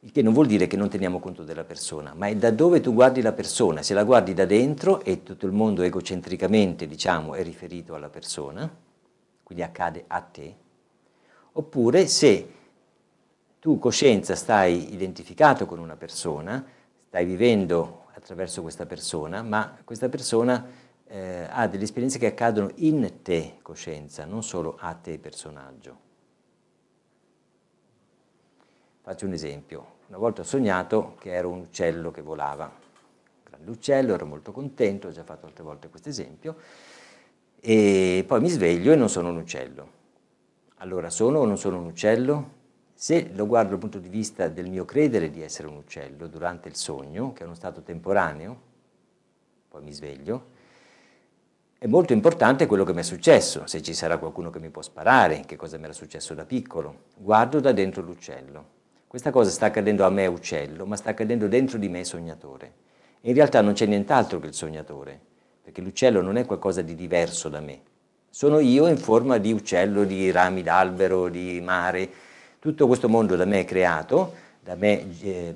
Il che non vuol dire che non teniamo conto della persona, ma è da dove tu guardi la persona. Se la guardi da dentro e tutto il mondo egocentricamente, diciamo, è riferito alla persona, quindi accade a te, oppure se tu coscienza stai identificato con una persona, stai vivendo attraverso questa persona, ma questa persona eh, ha delle esperienze che accadono in te coscienza, non solo a te personaggio. Faccio un esempio. Una volta ho sognato che ero un uccello che volava, un grande uccello, ero molto contento, ho già fatto altre volte questo esempio, e poi mi sveglio e non sono un uccello. Allora sono o non sono un uccello? Se lo guardo dal punto di vista del mio credere di essere un uccello durante il sogno, che è uno stato temporaneo, poi mi sveglio, è molto importante quello che mi è successo, se ci sarà qualcuno che mi può sparare, che cosa mi era successo da piccolo. Guardo da dentro l'uccello. Questa cosa sta accadendo a me uccello, ma sta accadendo dentro di me sognatore. in realtà non c'è nient'altro che il sognatore, perché l'uccello non è qualcosa di diverso da me. Sono io in forma di uccello, di rami d'albero, di mare. Tutto questo mondo da me creato, da me eh,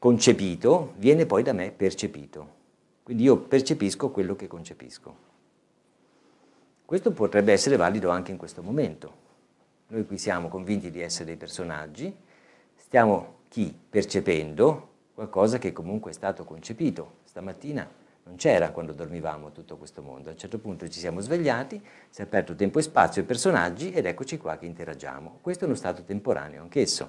concepito, viene poi da me percepito. Quindi io percepisco quello che concepisco. Questo potrebbe essere valido anche in questo momento. Noi qui siamo convinti di essere dei personaggi, stiamo chi? Percependo qualcosa che comunque è stato concepito. Stamattina non c'era quando dormivamo tutto questo mondo. A un certo punto ci siamo svegliati, si è aperto tempo e spazio e personaggi ed eccoci qua che interagiamo. Questo è uno stato temporaneo anch'esso.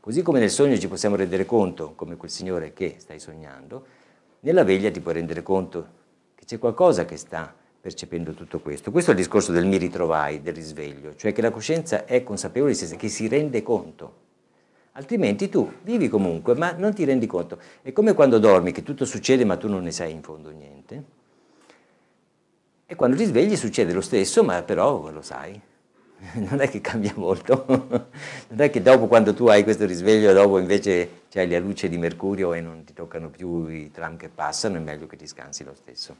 Così come nel sogno ci possiamo rendere conto, come quel signore che stai sognando, nella veglia ti puoi rendere conto che c'è qualcosa che sta percependo tutto questo. Questo è il discorso del mi ritrovai, del risveglio, cioè che la coscienza è consapevole che si rende conto. Altrimenti tu vivi comunque, ma non ti rendi conto. È come quando dormi, che tutto succede, ma tu non ne sai in fondo niente. E quando ti svegli succede lo stesso, ma però lo sai. non è che cambia molto, non è che dopo quando tu hai questo risveglio, dopo invece c'è la luce di mercurio e non ti toccano più i tram che passano, è meglio che ti scansi lo stesso.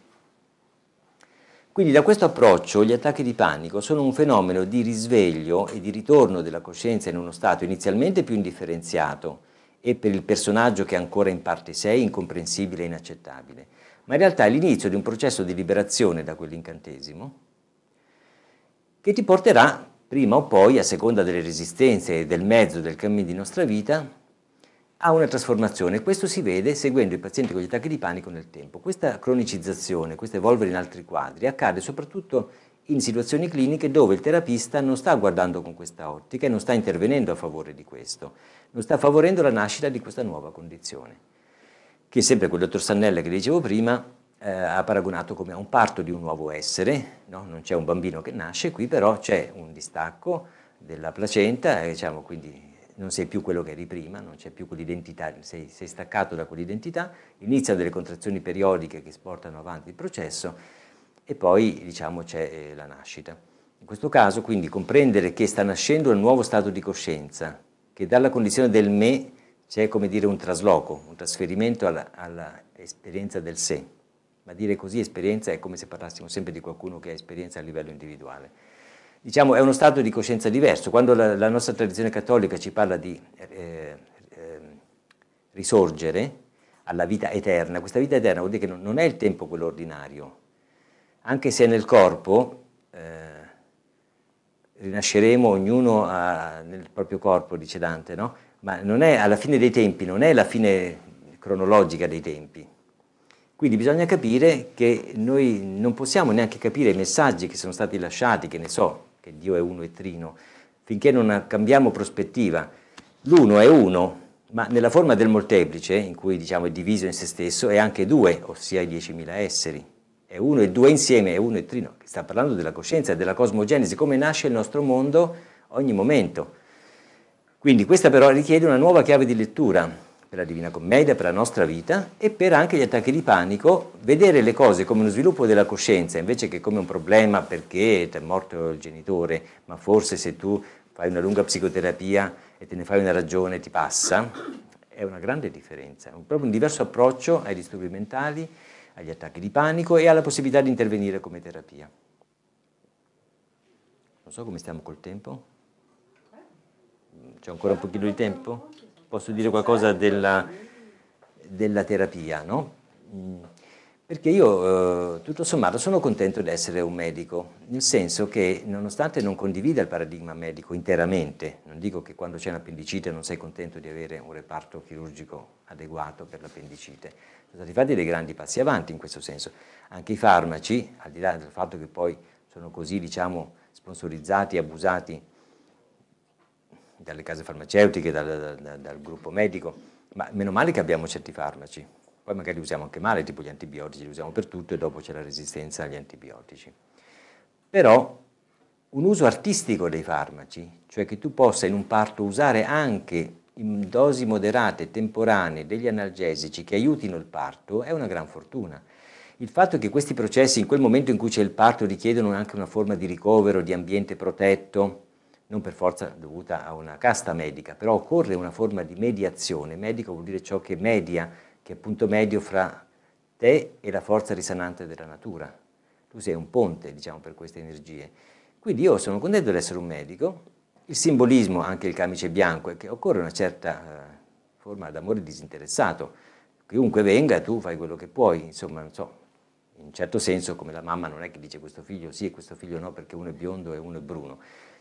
Quindi da questo approccio gli attacchi di panico sono un fenomeno di risveglio e di ritorno della coscienza in uno stato inizialmente più indifferenziato e per il personaggio che ancora in parte sei incomprensibile e inaccettabile, ma in realtà è l'inizio di un processo di liberazione da quell'incantesimo che ti porterà prima o poi, a seconda delle resistenze e del mezzo del cammino di nostra vita, ha una trasformazione. Questo si vede seguendo i pazienti con gli attacchi di panico nel tempo. Questa cronicizzazione, questo evolvere in altri quadri, accade soprattutto in situazioni cliniche dove il terapista non sta guardando con questa ottica e non sta intervenendo a favore di questo, non sta favorendo la nascita di questa nuova condizione, che sempre quel dottor Sannella che dicevo prima eh, ha paragonato come a un parto di un nuovo essere, no? non c'è un bambino che nasce qui, però c'è un distacco della placenta, diciamo, quindi non sei più quello che eri prima, non c'è più quell'identità, sei, sei staccato da quell'identità, iniziano delle contrazioni periodiche che portano avanti il processo e poi diciamo, c'è eh, la nascita. In questo caso quindi comprendere che sta nascendo un nuovo stato di coscienza, che dalla condizione del me c'è come dire un trasloco, un trasferimento all'esperienza del sé ma dire così esperienza è come se parlassimo sempre di qualcuno che ha esperienza a livello individuale. Diciamo è uno stato di coscienza diverso, quando la, la nostra tradizione cattolica ci parla di eh, eh, risorgere alla vita eterna, questa vita eterna vuol dire che non, non è il tempo quello ordinario, anche se nel corpo... Eh, rinasceremo ognuno a, nel proprio corpo, dice Dante, no? ma non è alla fine dei tempi, non è la fine cronologica dei tempi. Quindi bisogna capire che noi non possiamo neanche capire i messaggi che sono stati lasciati, che ne so, che Dio è uno e trino, finché non cambiamo prospettiva. L'uno è uno, ma nella forma del molteplice, in cui diciamo è diviso in se stesso, è anche due, ossia i 10.000 esseri. È uno e due insieme, è uno e trino. Sta parlando della coscienza, della cosmogenesi, come nasce il nostro mondo ogni momento. Quindi questa però richiede una nuova chiave di lettura, per la Divina Commedia, per la nostra vita e per anche gli attacchi di panico, vedere le cose come uno sviluppo della coscienza invece che come un problema perché ti è morto il genitore, ma forse se tu fai una lunga psicoterapia e te ne fai una ragione ti passa, è una grande differenza, è proprio un diverso approccio ai disturbi mentali, agli attacchi di panico e alla possibilità di intervenire come terapia. Non so come stiamo col tempo. C'è ancora un pochino di tempo? posso dire qualcosa della, della terapia, no? Mm. Perché io, eh, tutto sommato, sono contento di essere un medico, nel senso che nonostante non condivida il paradigma medico interamente, non dico che quando c'è un'appendicite non sei contento di avere un reparto chirurgico adeguato per l'appendicite, sono stati fatti dei grandi passi avanti in questo senso. Anche i farmaci, al di là del fatto che poi sono così, diciamo, sponsorizzati, abusati dalle case farmaceutiche, dal, dal, dal gruppo medico, ma meno male che abbiamo certi farmaci, poi magari li usiamo anche male, tipo gli antibiotici, li usiamo per tutto e dopo c'è la resistenza agli antibiotici. Però un uso artistico dei farmaci, cioè che tu possa in un parto usare anche in dosi moderate, temporanee, degli analgesici che aiutino il parto, è una gran fortuna. Il fatto che questi processi in quel momento in cui c'è il parto richiedono anche una forma di ricovero, di ambiente protetto, non per forza dovuta a una casta medica, però occorre una forma di mediazione, medico vuol dire ciò che media, che è punto medio fra te e la forza risanante della natura, tu sei un ponte diciamo per queste energie, quindi io sono contento di essere un medico, il simbolismo, anche il camice bianco, è che occorre una certa eh, forma d'amore disinteressato, chiunque venga tu fai quello che puoi, insomma non so, in un certo senso come la mamma non è che dice questo figlio sì e questo figlio no perché uno è biondo e uno è bruno,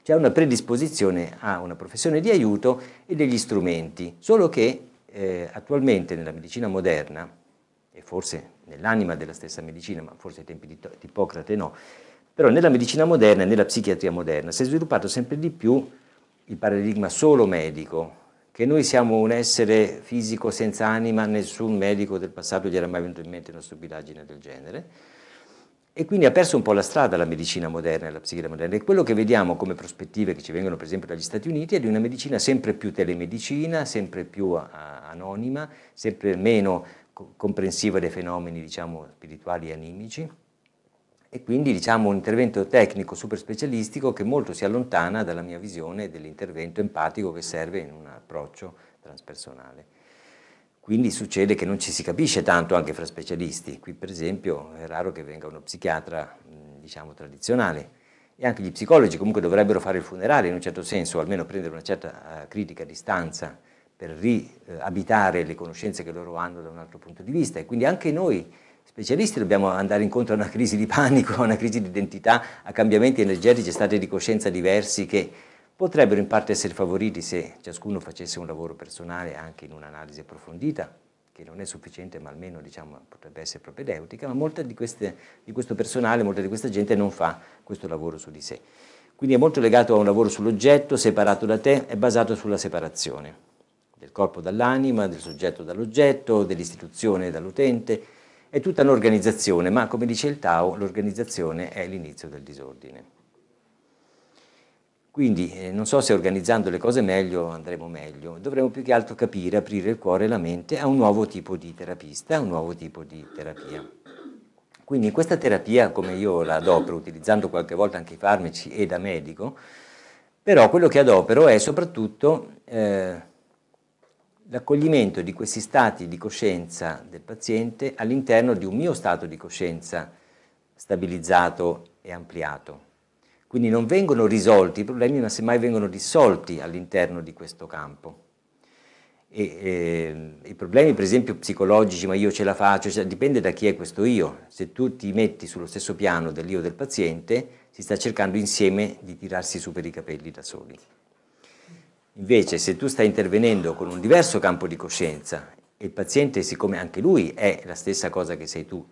c'è una predisposizione a una professione di aiuto e degli strumenti, solo che eh, attualmente nella medicina moderna, e forse nell'anima della stessa medicina, ma forse ai tempi di, di Ippocrate no, però nella medicina moderna e nella psichiatria moderna si è sviluppato sempre di più il paradigma solo medico, che noi siamo un essere fisico senza anima, nessun medico del passato gli era mai venuto in mente una stupidaggine del genere, e quindi ha perso un po' la strada la medicina moderna e la psichiatria moderna. E quello che vediamo come prospettive che ci vengono per esempio dagli Stati Uniti è di una medicina sempre più telemedicina, sempre più anonima, sempre meno comprensiva dei fenomeni diciamo, spirituali e animici e quindi diciamo, un intervento tecnico super specialistico che molto si allontana dalla mia visione dell'intervento empatico che serve in un approccio transpersonale. Quindi succede che non ci si capisce tanto anche fra specialisti. Qui per esempio è raro che venga uno psichiatra, diciamo, tradizionale. E anche gli psicologi comunque dovrebbero fare il funerale in un certo senso, o almeno prendere una certa uh, critica distanza per riabitare le conoscenze che loro hanno da un altro punto di vista. E quindi anche noi specialisti dobbiamo andare incontro a una crisi di panico, a una crisi di identità, a cambiamenti energetici e stati di coscienza diversi che potrebbero in parte essere favoriti se ciascuno facesse un lavoro personale anche in un'analisi approfondita, che non è sufficiente ma almeno diciamo, potrebbe essere propedeutica, ma molta di, queste, di questo personale, molta di questa gente non fa questo lavoro su di sé. Quindi è molto legato a un lavoro sull'oggetto, separato da te, è basato sulla separazione del corpo dall'anima, del soggetto dall'oggetto, dell'istituzione dall'utente, è tutta un'organizzazione, ma come dice il Tao, l'organizzazione è l'inizio del disordine. Quindi eh, non so se organizzando le cose meglio andremo meglio, dovremo più che altro capire, aprire il cuore e la mente a un nuovo tipo di terapista, a un nuovo tipo di terapia. Quindi in questa terapia, come io la adopero, utilizzando qualche volta anche i farmaci e da medico, però quello che adopero è soprattutto eh, l'accoglimento di questi stati di coscienza del paziente all'interno di un mio stato di coscienza stabilizzato e ampliato. Quindi non vengono risolti i problemi, ma semmai vengono dissolti all'interno di questo campo. E, e, ehm, I problemi, per esempio, psicologici, ma io ce la faccio, cioè, dipende da chi è questo io. Se tu ti metti sullo stesso piano dell'io del paziente, si sta cercando insieme di tirarsi su per i capelli da soli. Invece, se tu stai intervenendo con un diverso campo di coscienza e il paziente, siccome anche lui è la stessa cosa che sei tu,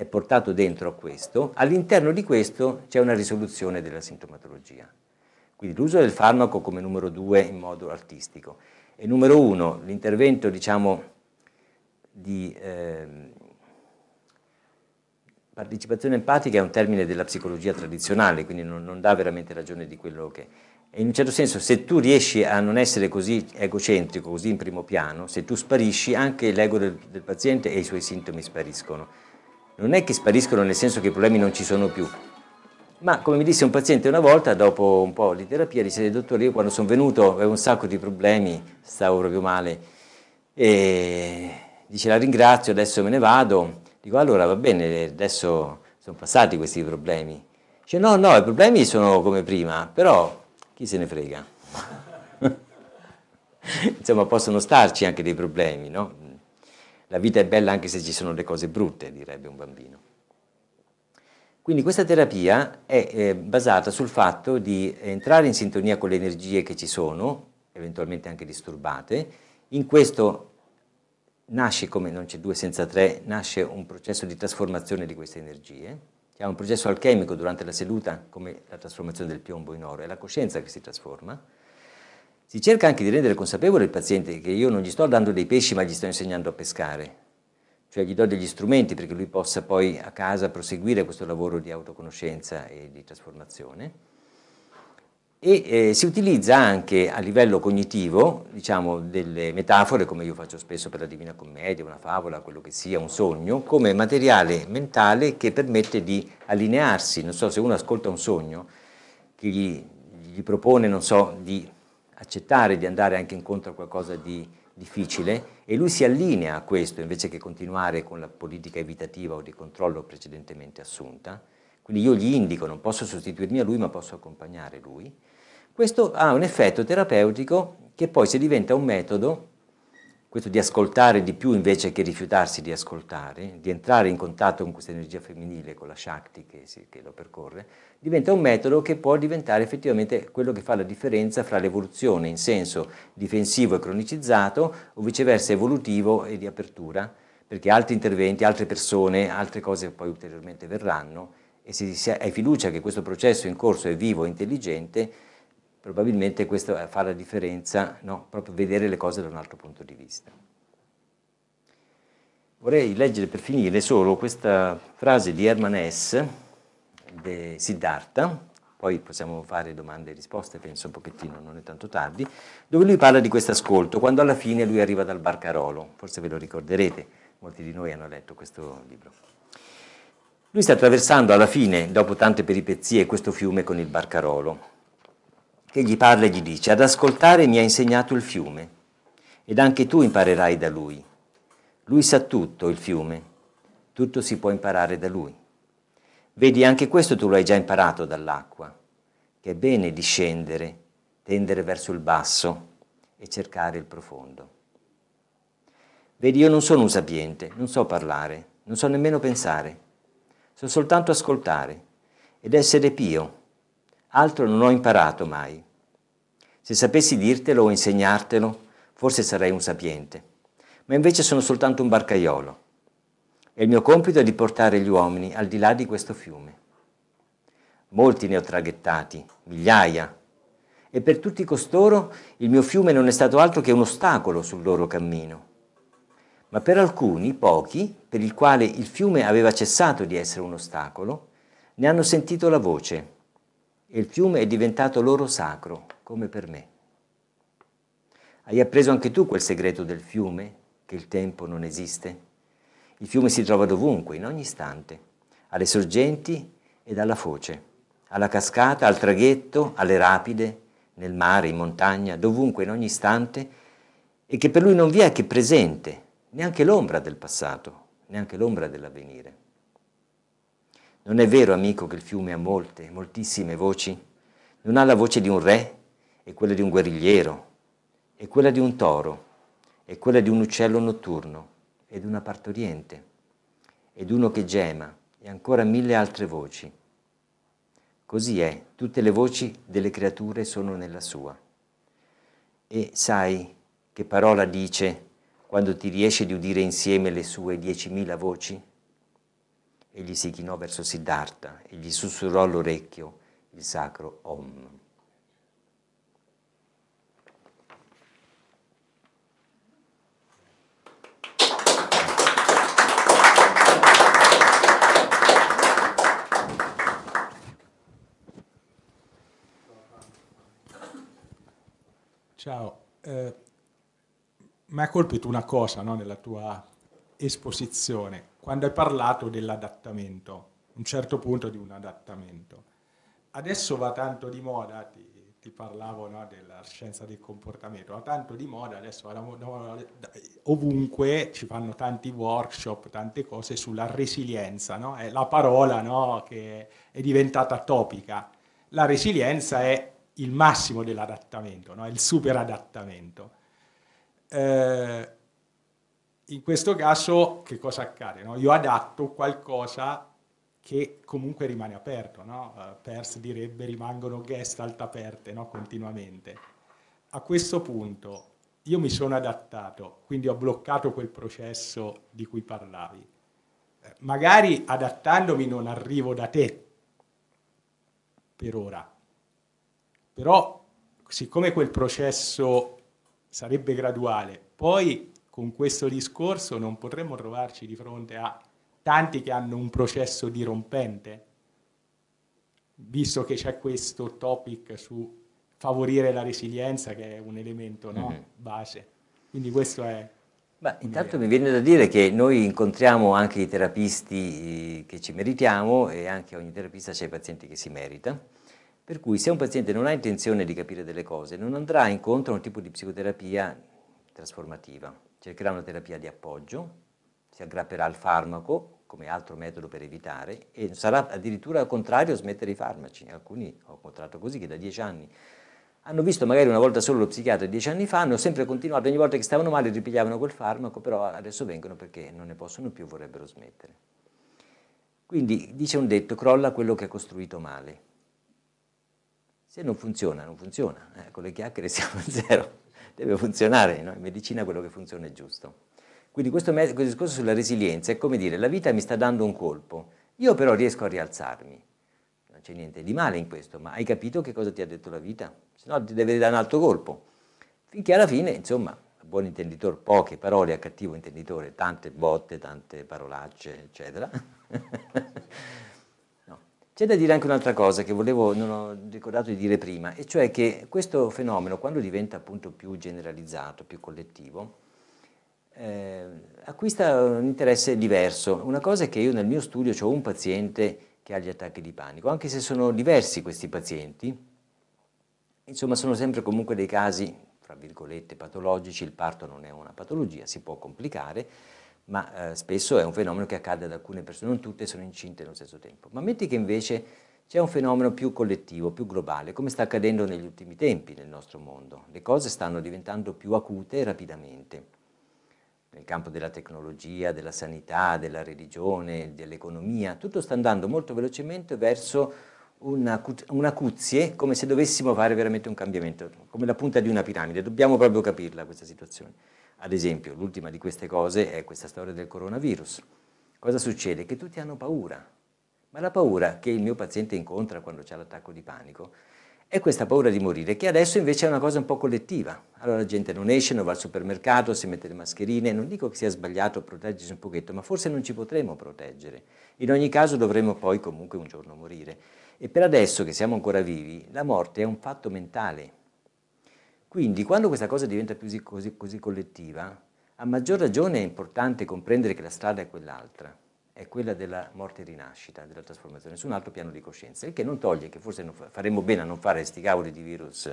è portato dentro a questo, all'interno di questo c'è una risoluzione della sintomatologia. Quindi l'uso del farmaco come numero due in modo artistico. E numero uno, l'intervento diciamo di eh, partecipazione empatica è un termine della psicologia tradizionale, quindi non, non dà veramente ragione di quello che... E in un certo senso se tu riesci a non essere così egocentrico, così in primo piano, se tu sparisci anche l'ego del, del paziente e i suoi sintomi spariscono non è che spariscono nel senso che i problemi non ci sono più, ma come mi disse un paziente una volta, dopo un po' di terapia, disse, dottore, io quando sono venuto avevo un sacco di problemi, stavo proprio male, e dice, la ringrazio, adesso me ne vado, dico, allora va bene, adesso sono passati questi problemi. Dice, no, no, i problemi sono come prima, però chi se ne frega? Insomma, possono starci anche dei problemi, no? La vita è bella anche se ci sono le cose brutte, direbbe un bambino. Quindi questa terapia è eh, basata sul fatto di entrare in sintonia con le energie che ci sono, eventualmente anche disturbate. In questo nasce, come non c'è due senza tre, nasce un processo di trasformazione di queste energie. C'è un processo alchemico durante la seduta, come la trasformazione del piombo in oro, è la coscienza che si trasforma si cerca anche di rendere consapevole il paziente che io non gli sto dando dei pesci ma gli sto insegnando a pescare, cioè gli do degli strumenti perché lui possa poi a casa proseguire questo lavoro di autoconoscenza e di trasformazione. E eh, si utilizza anche a livello cognitivo, diciamo, delle metafore, come io faccio spesso per la Divina Commedia, una favola, quello che sia, un sogno, come materiale mentale che permette di allinearsi. Non so se uno ascolta un sogno che gli, gli propone, non so, di accettare di andare anche incontro a qualcosa di difficile e lui si allinea a questo invece che continuare con la politica evitativa o di controllo precedentemente assunta. Quindi io gli indico, non posso sostituirmi a lui ma posso accompagnare lui. Questo ha un effetto terapeutico che poi se diventa un metodo questo di ascoltare di più invece che rifiutarsi di ascoltare, di entrare in contatto con questa energia femminile, con la Shakti che, si, che, lo percorre, diventa un metodo che può diventare effettivamente quello che fa la differenza fra l'evoluzione in senso difensivo e cronicizzato o viceversa evolutivo e di apertura, perché altri interventi, altre persone, altre cose poi ulteriormente verranno e se si hai fiducia che questo processo in corso è vivo e intelligente, probabilmente questo fa la differenza, no? proprio vedere le cose da un altro punto di vista. Vorrei leggere per finire solo questa frase di Herman S. di Siddhartha, poi possiamo fare domande e risposte, penso un pochettino, non è tanto tardi, dove lui parla di questo ascolto, quando alla fine lui arriva dal barcarolo, forse ve lo ricorderete, molti di noi hanno letto questo libro. Lui sta attraversando alla fine, dopo tante peripezie, questo fiume con il barcarolo che gli parla e gli dice, ad ascoltare mi ha insegnato il fiume, ed anche tu imparerai da lui. Lui sa tutto, il fiume, tutto si può imparare da lui. Vedi, anche questo tu lo hai già imparato dall'acqua, che è bene discendere, tendere verso il basso e cercare il profondo. Vedi, io non sono un sapiente, non so parlare, non so nemmeno pensare, so soltanto ascoltare ed essere pio Altro non ho imparato mai. Se sapessi dirtelo o insegnartelo, forse sarei un sapiente, ma invece sono soltanto un barcaiolo. E il mio compito è di portare gli uomini al di là di questo fiume. Molti ne ho traghettati, migliaia, e per tutti costoro il mio fiume non è stato altro che un ostacolo sul loro cammino. Ma per alcuni, pochi, per il quale il fiume aveva cessato di essere un ostacolo, ne hanno sentito la voce e il fiume è diventato loro sacro, come per me. Hai appreso anche tu quel segreto del fiume, che il tempo non esiste? Il fiume si trova dovunque, in ogni istante, alle sorgenti ed alla foce, alla cascata, al traghetto, alle rapide, nel mare, in montagna, dovunque, in ogni istante, e che per lui non vi è che presente, neanche l'ombra del passato, neanche l'ombra dell'avvenire. Non è vero, amico, che il fiume ha molte, moltissime voci? Non ha la voce di un re, è quella di un guerrigliero, è quella di un toro, è quella di un uccello notturno, ed una partoriente, ed uno che gema, e ancora mille altre voci. Così è, tutte le voci delle creature sono nella sua. E sai che parola dice quando ti riesce di udire insieme le sue diecimila voci? Egli si chinò verso Siddhartha e gli sussurrò all'orecchio il sacro Om. Ciao, eh, mi ha colpito una cosa no, nella tua esposizione quando hai parlato dell'adattamento, a un certo punto di un adattamento. Adesso va tanto di moda, ti, ti parlavo no, della scienza del comportamento, va tanto di moda, adesso ovunque ci fanno tanti workshop, tante cose sulla resilienza, no? è la parola no, che è diventata topica. La resilienza è il massimo dell'adattamento, no? il super adattamento. Eh, in questo caso che cosa accade? No? Io adatto qualcosa che comunque rimane aperto, no? Uh, eh, Peirce direbbe rimangono gestalt aperte no? continuamente. A questo punto io mi sono adattato, quindi ho bloccato quel processo di cui parlavi. Eh, magari adattandomi non arrivo da te per ora, però siccome quel processo sarebbe graduale, poi con questo discorso non potremmo trovarci di fronte a tanti che hanno un processo dirompente, visto che c'è questo topic su favorire la resilienza che è un elemento no? mm-hmm. base. Quindi questo è... Beh, intanto mi viene da dire che noi incontriamo anche i terapisti eh, che ci meritiamo e anche ogni terapista c'è i pazienti che si merita. Per cui se un paziente non ha intenzione di capire delle cose, non andrà incontro a un tipo di psicoterapia trasformativa cercherà una terapia di appoggio, si aggrapperà al farmaco come altro metodo per evitare e sarà addirittura al contrario smettere i farmaci. Alcuni ho incontrato così che da dieci anni hanno visto magari una volta solo lo psichiatra dieci anni fa, hanno sempre continuato, ogni volta che stavano male ripigliavano quel farmaco, però adesso vengono perché non ne possono più, vorrebbero smettere. Quindi dice un detto, crolla quello che ha costruito male. Se non funziona, non funziona, eh, con le chiacchiere siamo a zero deve funzionare, no? in medicina quello che funziona è giusto. Quindi questo, questo discorso sulla resilienza è come dire la vita mi sta dando un colpo, io però riesco a rialzarmi, non c'è niente di male in questo, ma hai capito che cosa ti ha detto la vita? Se no ti deve dare un altro colpo. Finché alla fine, insomma, a buon intenditore poche parole, a cattivo intenditore tante botte, tante parolacce, eccetera. C'è da dire anche un'altra cosa che volevo, non ho ricordato di dire prima, e cioè che questo fenomeno, quando diventa appunto più generalizzato, più collettivo, eh, acquista un interesse diverso. Una cosa è che io nel mio studio ho un paziente che ha gli attacchi di panico, anche se sono diversi questi pazienti, insomma sono sempre comunque dei casi, fra virgolette, patologici, il parto non è una patologia, si può complicare, ma eh, spesso è un fenomeno che accade ad alcune persone, non tutte sono incinte nello stesso tempo. Ma metti che invece c'è un fenomeno più collettivo, più globale, come sta accadendo negli ultimi tempi nel nostro mondo. Le cose stanno diventando più acute rapidamente nel campo della tecnologia, della sanità, della religione, dell'economia, tutto sta andando molto velocemente verso una, una cuzie, come se dovessimo fare veramente un cambiamento, come la punta di una piramide, dobbiamo proprio capirla questa situazione. Ad esempio, l'ultima di queste cose è questa storia del coronavirus. Cosa succede? Che tutti hanno paura, ma la paura che il mio paziente incontra quando c'è l'attacco di panico è questa paura di morire, che adesso invece è una cosa un po' collettiva. Allora la gente non esce, non va al supermercato, si mette le mascherine, non dico che sia sbagliato proteggersi un pochetto, ma forse non ci potremo proteggere. In ogni caso dovremo poi comunque un giorno morire. E per adesso che siamo ancora vivi, la morte è un fatto mentale, quindi quando questa cosa diventa più così, così collettiva, a maggior ragione è importante comprendere che la strada è quell'altra, è quella della morte e rinascita, della trasformazione, su un altro piano di coscienza, il che non toglie che forse faremmo bene a non fare questi cavoli di virus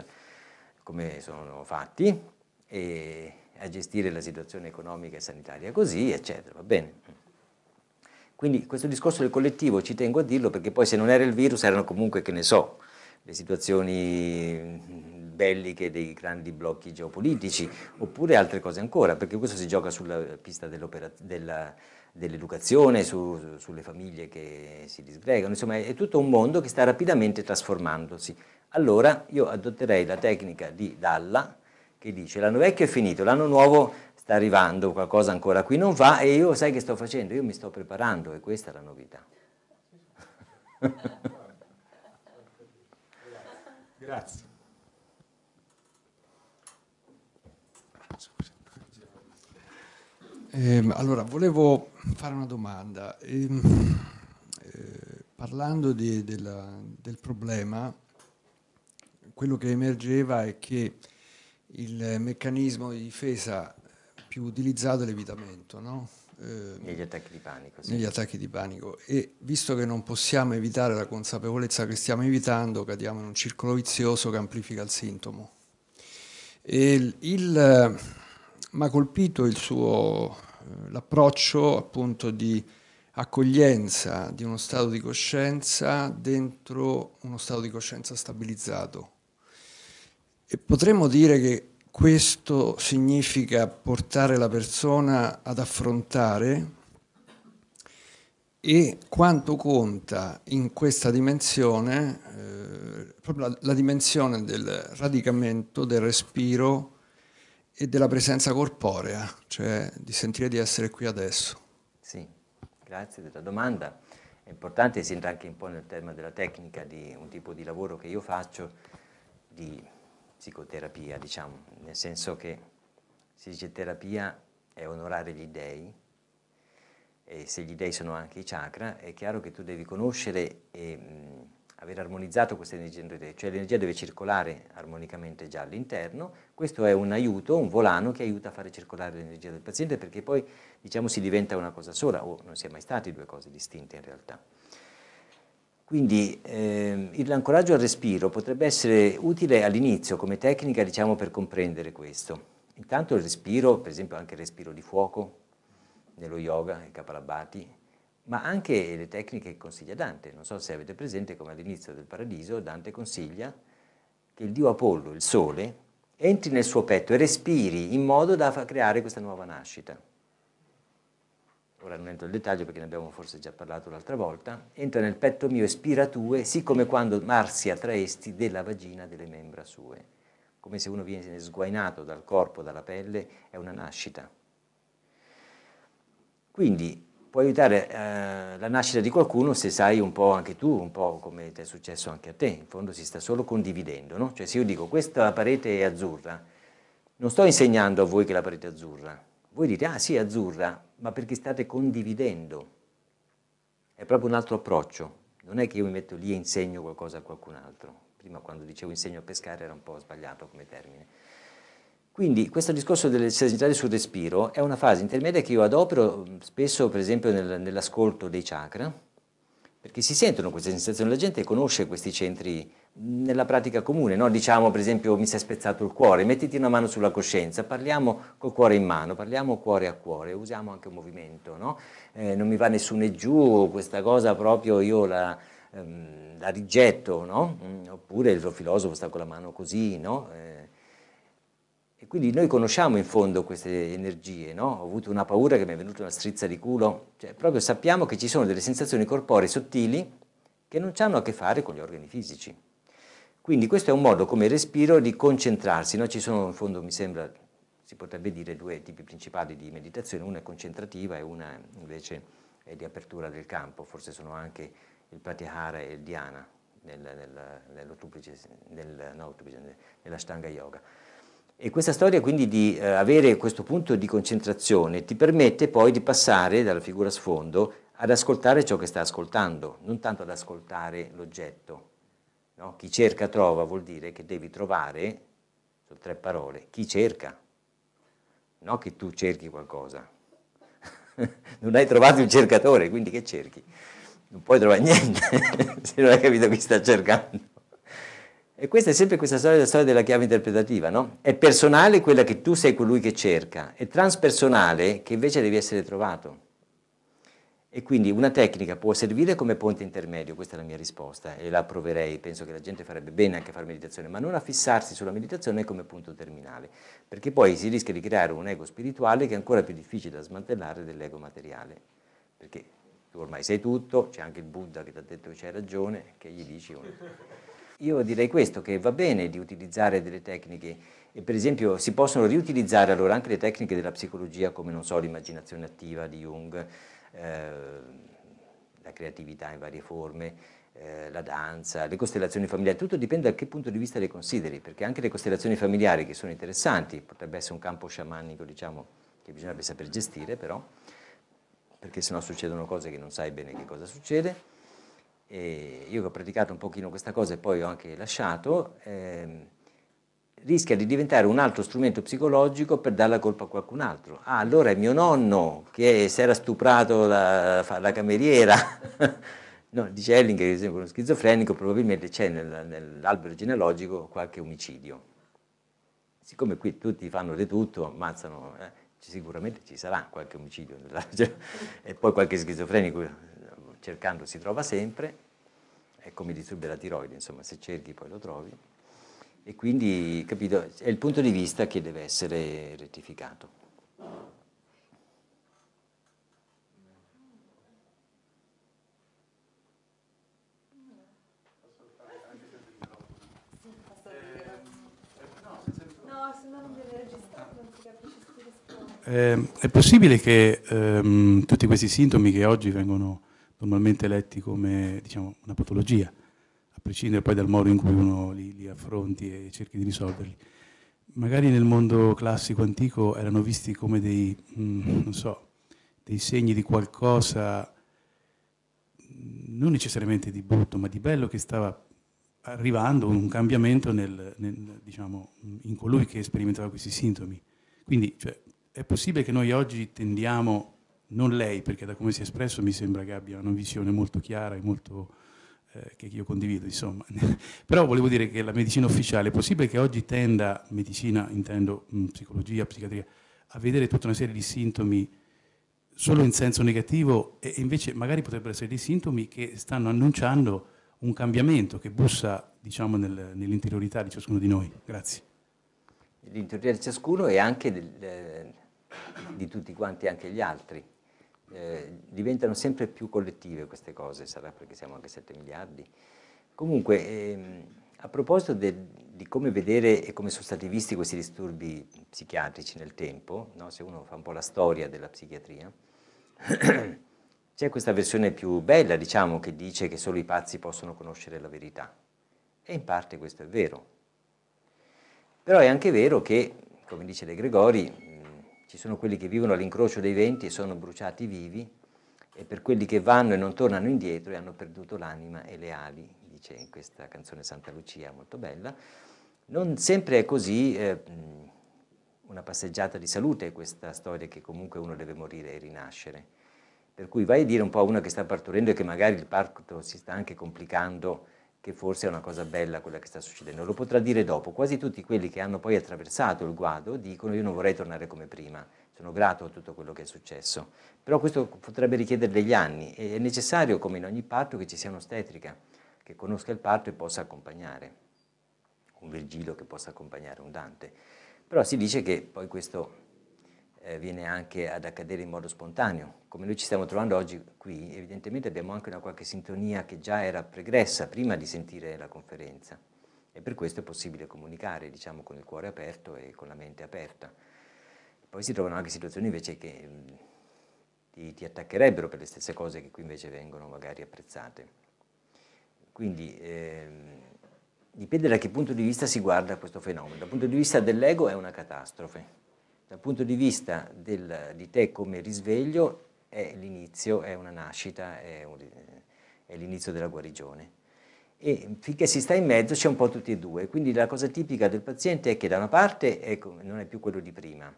come sono fatti e a gestire la situazione economica e sanitaria così, eccetera, va bene. Quindi questo discorso del collettivo ci tengo a dirlo perché poi se non era il virus erano comunque, che ne so, le situazioni belliche dei grandi blocchi geopolitici, oppure altre cose ancora, perché questo si gioca sulla pista dell'educazione, su, sulle famiglie che si disgregano, insomma è tutto un mondo che sta rapidamente trasformandosi. Allora io adotterei la tecnica di Dalla che dice l'anno vecchio è finito, l'anno nuovo sta arrivando, qualcosa ancora qui non va e io sai che sto facendo, io mi sto preparando e questa è la novità. Grazie. Eh, allora, volevo fare una domanda. Eh, eh, parlando di, della, del problema, quello che emergeva è che il meccanismo di difesa più utilizzato è l'evitamento, no? Ehm, negli attacchi di panico. Sì. Negli attacchi di panico. E visto che non possiamo evitare la consapevolezza che stiamo evitando, cadiamo in un circolo vizioso che amplifica il sintomo. E il, il eh, mi ha colpito il suo eh, l'approccio appunto di accoglienza di uno stato di coscienza dentro uno stato di coscienza stabilizzato. E potremmo dire che questo significa portare la persona ad affrontare e quanto conta in questa dimensione eh, proprio la, la dimensione del radicamento, del respiro, e della presenza corporea, cioè di sentire di essere qui adesso. Sì, grazie della domanda. È importante, si entra anche un po' nel tema della tecnica, di un tipo di lavoro che io faccio, di psicoterapia, diciamo, nel senso che si dice terapia è onorare gli dèi, e se gli dèi sono anche i chakra, è chiaro che tu devi conoscere e, mm, aver armonizzato questa energia cioè l'energia deve circolare armonicamente già all'interno, questo è un aiuto, un volano che aiuta a fare circolare l'energia del paziente perché poi diciamo si diventa una cosa sola o non si è mai stati due cose distinte in realtà. Quindi eh, l'ancoraggio al respiro potrebbe essere utile all'inizio come tecnica diciamo, per comprendere questo. Intanto il respiro, per esempio anche il respiro di fuoco nello yoga, il Kapalabhati, ma anche le tecniche che consiglia Dante. Non so se avete presente come all'inizio del Paradiso Dante consiglia che il dio Apollo, il sole, entri nel suo petto e respiri in modo da creare questa nuova nascita. Ora non entro nel dettaglio perché ne abbiamo forse già parlato l'altra volta. Entra nel petto mio e spira tue, siccome quando marsia traesti della vagina delle membra sue. Come se uno viene sguainato dal corpo, dalla pelle, è una nascita. Quindi puoi aiutare eh, la nascita di qualcuno se sai un po' anche tu, un po' come ti è successo anche a te, in fondo si sta solo condividendo, no? Cioè se io dico questa parete è azzurra, non sto insegnando a voi che la parete è azzurra, voi dite ah sì è azzurra, ma perché state condividendo, è proprio un altro approccio, non è che io mi metto lì e insegno qualcosa a qualcun altro, prima quando dicevo insegno a pescare era un po' sbagliato come termine, quindi questo discorso delle sensorialità sul respiro è una fase intermedia che io adopero mm, spesso per esempio nel, nell'ascolto dei chakra, perché si sentono queste sensazioni, la gente conosce questi centri mm, nella pratica comune, no? diciamo per esempio mi si è spezzato il cuore, mettiti una mano sulla coscienza, parliamo col cuore in mano, parliamo cuore a cuore, usiamo anche un movimento, no? eh, non mi va nessuno e giù, questa cosa proprio io la, ehm, la rigetto, no? Mm, oppure il filosofo sta con la mano così, eh, e quindi noi conosciamo in fondo queste energie, no? Ho avuto una paura che mi è venuta una strizza di culo, cioè proprio sappiamo che ci sono delle sensazioni corporee sottili che non hanno a che fare con gli organi fisici. Quindi questo è un modo come respiro di concentrarsi, no? Ci sono in fondo, mi sembra, si potrebbe dire due tipi principali di meditazione, una è concentrativa e una invece è di apertura del campo, forse sono anche il pratyahara e il dhyana nel, nel, nel, nella stanga yoga. E questa storia quindi di eh, avere questo punto di concentrazione ti permette poi di passare dalla figura sfondo ad ascoltare ciò che sta ascoltando, non tanto ad ascoltare l'oggetto. No? Chi cerca trova vuol dire che devi trovare, sono tre parole, chi cerca, non che tu cerchi qualcosa. non hai trovato il cercatore, quindi che cerchi? Non puoi trovare niente se non hai capito chi sta cercando. E questa è sempre questa storia, la storia della chiave interpretativa, no? È personale quella che tu sei colui che cerca, è transpersonale che invece devi essere trovato. E quindi una tecnica può servire come ponte intermedio, questa è la mia risposta e la proverei, penso che la gente farebbe bene anche a fare meditazione, ma non a fissarsi sulla meditazione come punto terminale, perché poi si rischia di creare un ego spirituale che è ancora più difficile da smantellare dell'ego materiale, perché tu ormai sei tutto, c'è anche il Buddha che ti ha detto che c'hai ragione, che gli dici... Un... Io direi questo, che va bene di utilizzare delle tecniche e per esempio si possono riutilizzare allora anche le tecniche della psicologia come non so l'immaginazione attiva di Jung, eh, la creatività in varie forme, eh, la danza, le costellazioni familiari, tutto dipende da che punto di vista le consideri, perché anche le costellazioni familiari che sono interessanti, potrebbe essere un campo sciamanico diciamo che bisognerebbe saper gestire però, perché sennò succedono cose che non sai bene che cosa succede, eh, io che ho praticato un pochino questa cosa e poi ho anche lasciato, eh, rischia di diventare un altro strumento psicologico per dare la colpa a qualcun altro. Ah, allora è mio nonno che si era stuprato la, la cameriera. no, dice Elling che ad esempio uno schizofrenico probabilmente c'è nel, nell'albero genealogico qualche omicidio. Siccome qui tutti fanno di tutto, ammazzano, eh, sicuramente ci sarà qualche omicidio nell'albero e poi qualche schizofrenico cercando si trova sempre, è come il disturbo della tiroide, insomma, se cerchi poi lo trovi. E quindi, capito, è il punto di vista che deve essere rettificato. Eh, è possibile che ehm, tutti questi sintomi che oggi vengono normalmente letti come diciamo, una patologia, a prescindere poi dal modo in cui uno li, li affronti e cerchi di risolverli. Magari nel mondo classico antico erano visti come dei, mh, mm, so, dei segni di qualcosa mm, non necessariamente di brutto, ma di bello che stava arrivando un cambiamento nel, nel, diciamo, in colui che sperimentava questi sintomi. Quindi cioè, è possibile che noi oggi tendiamo non lei, perché da come si è espresso mi sembra che abbia una visione molto chiara e molto, eh, che io condivido, insomma. Però volevo dire che la medicina ufficiale è possibile che oggi tenda, medicina intendo mh, mm, psicologia, psichiatria, a vedere tutta una serie di sintomi solo in senso negativo e invece magari potrebbero essere dei sintomi che stanno annunciando un cambiamento che bussa diciamo, nel, nell'interiorità di ciascuno di noi. Grazie. L'interiorità di ciascuno e anche del, eh, di tutti quanti, anche gli altri. Eh, diventano sempre più collettive queste cose, sarà perché siamo anche 7 miliardi. Comunque, ehm, a proposito de, di come vedere e come sono stati visti questi disturbi psichiatrici nel tempo, no? se uno fa un po' la storia della psichiatria, c'è questa versione più bella, diciamo, che dice che solo i pazzi possono conoscere la verità. E in parte questo è vero. Però è anche vero che, come dice De Gregori, ci sono quelli che vivono all'incrocio dei venti e sono bruciati vivi, e per quelli che vanno e non tornano indietro e hanno perduto l'anima e le ali, dice in questa canzone Santa Lucia, molto bella. Non sempre è così, eh, una passeggiata di salute è questa storia che comunque uno deve morire e rinascere. Per cui vai a dire un po' a uno che sta partorendo e che magari il parto si sta anche complicando che forse è una cosa bella quella che sta succedendo, lo potrà dire dopo. Quasi tutti quelli che hanno poi attraversato il guado dicono io non vorrei tornare come prima, sono grato a tutto quello che è successo. Però questo potrebbe richiedere degli anni e è necessario, come in ogni parto, che ci sia un'ostetrica che conosca il parto e possa accompagnare, un Virgilio che possa accompagnare un Dante. Però si dice che poi questo eh, viene anche ad accadere in modo spontaneo. Come noi ci stiamo trovando oggi qui, evidentemente abbiamo anche una qualche sintonia che già era pregressa prima di sentire la conferenza e per questo è possibile comunicare, diciamo, con il cuore aperto e con la mente aperta. Poi si trovano anche situazioni invece che mm, ti, ti attaccherebbero per le stesse cose che qui invece vengono magari apprezzate. Quindi ehm, dipende da che punto di vista si guarda questo fenomeno. Dal punto di vista dell'ego è una catastrofe dal punto di vista del, di te come risveglio è l'inizio, è una nascita, è, è l'inizio della guarigione. E finché si sta in mezzo c'è un po' tutti e due, quindi la cosa tipica del paziente è che da una parte è, non è più quello di prima,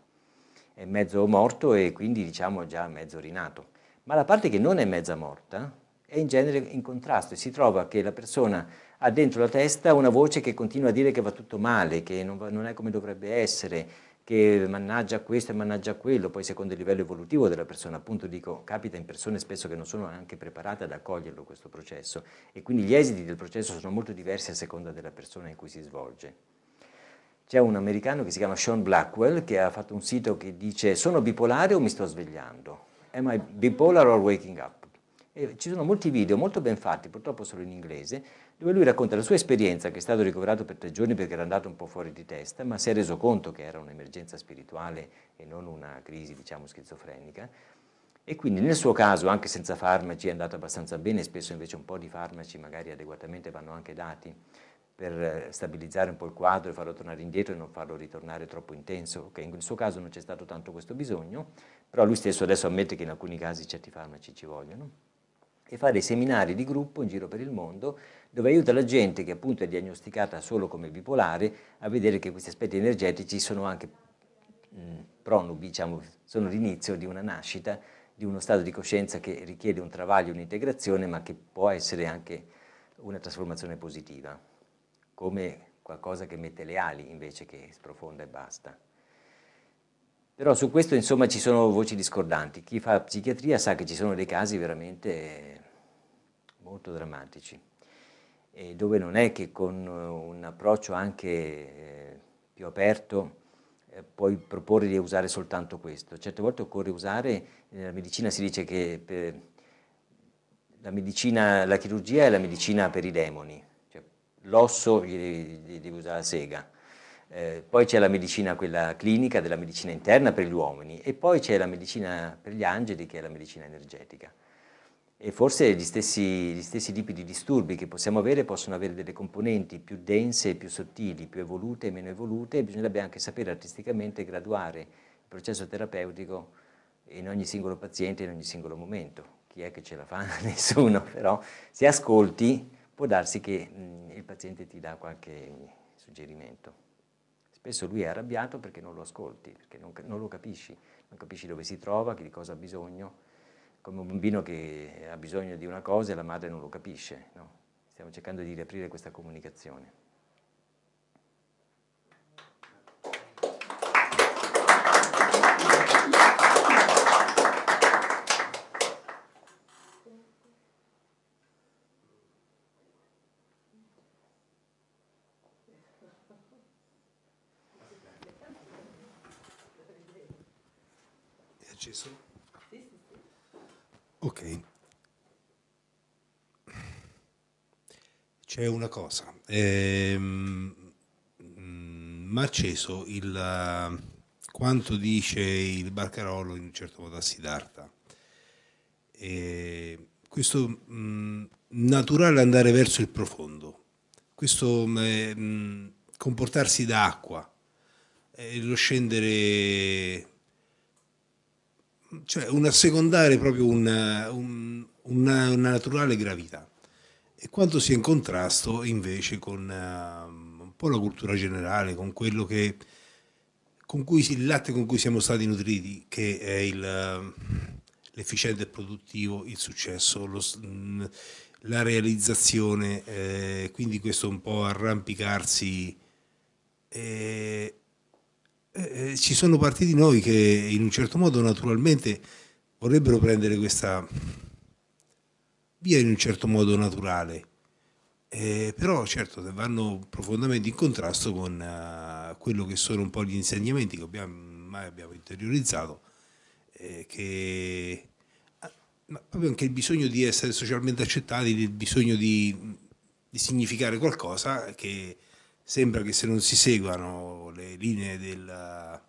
è mezzo morto e quindi diciamo già mezzo rinato, ma la parte che non è mezza morta è in genere in contrasto e si trova che la persona ha dentro la testa una voce che continua a dire che va tutto male, che non, va, non è come dovrebbe essere, che mannaggia questo e mannaggia quello, poi secondo il livello evolutivo della persona, appunto dico, capita in persone spesso che non sono anche preparate ad accoglierlo questo processo e quindi gli esiti del processo sono molto diversi a seconda della persona in cui si svolge. C'è un americano che si chiama Sean Blackwell che ha fatto un sito che dice sono bipolare o mi sto svegliando? Am I bipolar or waking up? E ci sono molti video molto ben fatti, purtroppo solo in inglese, dove lui racconta la sua esperienza, che è stato ricoverato per tre giorni perché era andato un po' fuori di testa, ma si è reso conto che era un'emergenza spirituale e non una crisi, diciamo, schizofrenica. E quindi nel suo caso, anche senza farmaci, è andato abbastanza bene, spesso invece un po' di farmaci magari adeguatamente vanno anche dati per eh, stabilizzare un po' il quadro e farlo tornare indietro e non farlo ritornare troppo intenso. Okay, in suo caso non c'è stato tanto questo bisogno, però lui stesso adesso ammette che in alcuni casi certi farmaci ci vogliono e fare dei seminari di gruppo in giro per il mondo dove aiuta la gente che appunto è diagnosticata solo come bipolare a vedere che questi aspetti energetici sono anche mh, mm, pronubi, diciamo, sono l'inizio di una nascita, di uno stato di coscienza che richiede un travaglio, un'integrazione, ma che può essere anche una trasformazione positiva, come qualcosa che mette le ali invece che sprofonda e basta. Però su questo insomma ci sono voci discordanti. Chi fa psichiatria sa che ci sono dei casi veramente molto drammatici, e dove non è che con eh, un approccio anche eh, più aperto eh, puoi proporre di usare soltanto questo. Certe volte occorre usare, nella medicina si dice che la, medicina, la chirurgia è la medicina per i demoni, cioè l'osso gli devi usare la sega eh, poi c'è la medicina quella clinica della medicina interna per gli uomini e poi c'è la medicina per gli angeli che è la medicina energetica. E forse gli stessi, gli stessi tipi di disturbi che possiamo avere possono avere delle componenti più dense, più sottili, più evolute e meno evolute e bisognerebbe anche sapere artisticamente graduare il processo terapeutico in ogni singolo paziente, in ogni singolo momento. Chi è che ce la fa? Nessuno, però se ascolti può darsi che mh, mm, il paziente ti dà qualche suggerimento. Spesso lui è arrabbiato perché non lo ascolti, perché non, non, lo capisci, non capisci dove si trova, di cosa ha bisogno, come un bambino che ha bisogno di una cosa e la madre non lo capisce. No? Stiamo cercando di riaprire questa comunicazione. senso? Sì, sì, sì. Ok. C'è una cosa. Ehm, mm, Marceso, il, quanto dice il Barcarolo in un certo modo a Siddhartha, questo mh, mm, naturale andare verso il profondo, questo mh, mm, comportarsi da acqua, eh, lo scendere cioè un assecondare proprio una, un, una, una, naturale gravità e quanto sia in contrasto invece con uh, un po' la cultura generale, con quello che con cui il latte con cui siamo stati nutriti, che è il, ehm, l'efficiente e produttivo, il successo, lo, la realizzazione, eh, quindi questo un po' arrampicarsi eh, eh, eh, ci sono parti di noi che in un certo modo naturalmente vorrebbero prendere questa via in un certo modo naturale, eh, però certo vanno profondamente in contrasto con eh, quello che sono un po' gli insegnamenti che abbiamo, mai abbiamo interiorizzato, eh, che, ah, ma proprio anche il bisogno di essere socialmente accettati, il bisogno di, di significare qualcosa che sembra che se non si seguano le linee del,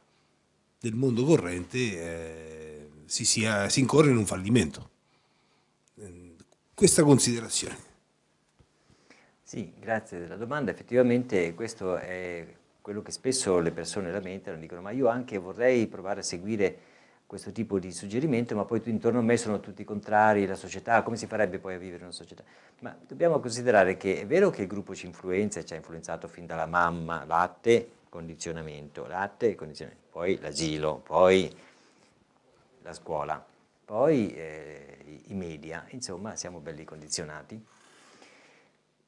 del mondo corrente eh, si, sia, si incorre in un fallimento. Eh, questa considerazione. Sì, grazie della domanda. Effettivamente questo è quello che spesso le persone lamentano, dicono ma io anche vorrei provare a seguire questo tipo di suggerimento, ma poi intorno a me sono tutti contrari, la società, come si farebbe poi a vivere una società? Ma dobbiamo considerare che è vero che il gruppo ci influenza, ci ha influenzato fin dalla mamma, latte, condizionamento, latte, condizionamento, poi l'asilo, poi la scuola, poi eh, i media, insomma siamo belli condizionati.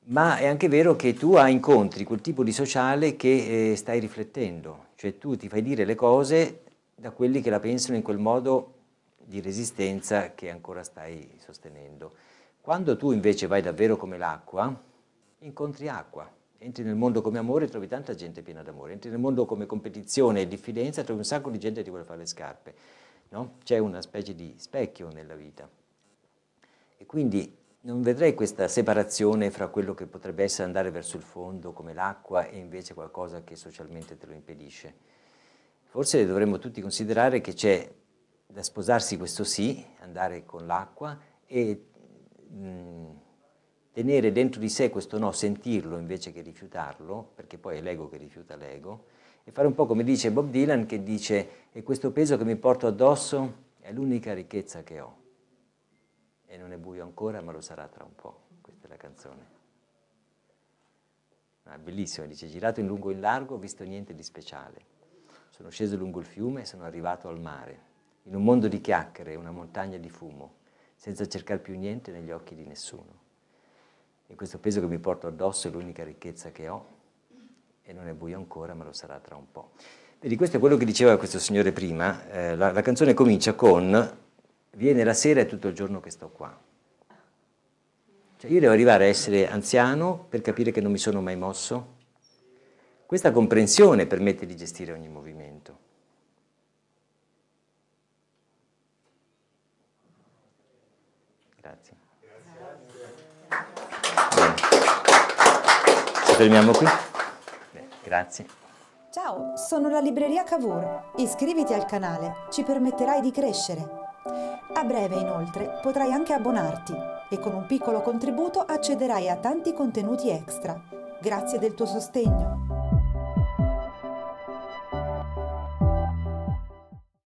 Ma è anche vero che tu incontri quel tipo di sociale che eh, stai riflettendo, cioè tu ti fai dire le cose da quelli che la pensano in quel modo di resistenza che ancora stai sostenendo. Quando tu invece vai davvero come l'acqua, incontri acqua. Entri nel mondo come amore e trovi tanta gente piena d'amore. Entri nel mondo come competizione e diffidenza, e trovi un sacco di gente che ti vuole fare le scarpe. No? C'è una specie di specchio nella vita. E quindi non vedrei questa separazione fra quello che potrebbe essere andare verso il fondo come l'acqua e invece qualcosa che socialmente te lo impedisce. Forse dovremmo tutti considerare che c'è da sposarsi questo sì, andare con l'acqua e mh, tenere dentro di sé questo no, sentirlo invece che rifiutarlo, perché poi è l'ego che rifiuta l'ego, e fare un po' come dice Bob Dylan che dice e questo peso che mi porto addosso è l'unica ricchezza che ho. E non è buio ancora, ma lo sarà tra un po'. Questa è la canzone. Ah, bellissimo, dice girato in lungo e in largo, ho visto niente di speciale. Sono sceso lungo il fiume e sono arrivato al mare, in un mondo di chiacchiere, una montagna di fumo, senza cercare più niente negli occhi di nessuno. E questo peso che mi porto addosso è l'unica ricchezza che ho, e non è buio ancora, ma lo sarà tra un po'. Vedi, questo è quello che diceva questo signore prima. Eh, la, la canzone comincia con Viene la sera e tutto il giorno che sto qua. Cioè io devo arrivare a essere anziano per capire che non mi sono mai mosso, questa comprensione permette di gestire ogni movimento. Grazie. Bene. Ci fermiamo qui? Bene, grazie. Ciao, sono la libreria Cavour. Iscriviti al canale, ci permetterai di crescere. A breve inoltre potrai anche abbonarti e con un piccolo contributo accederai a tanti contenuti extra. Grazie del tuo sostegno.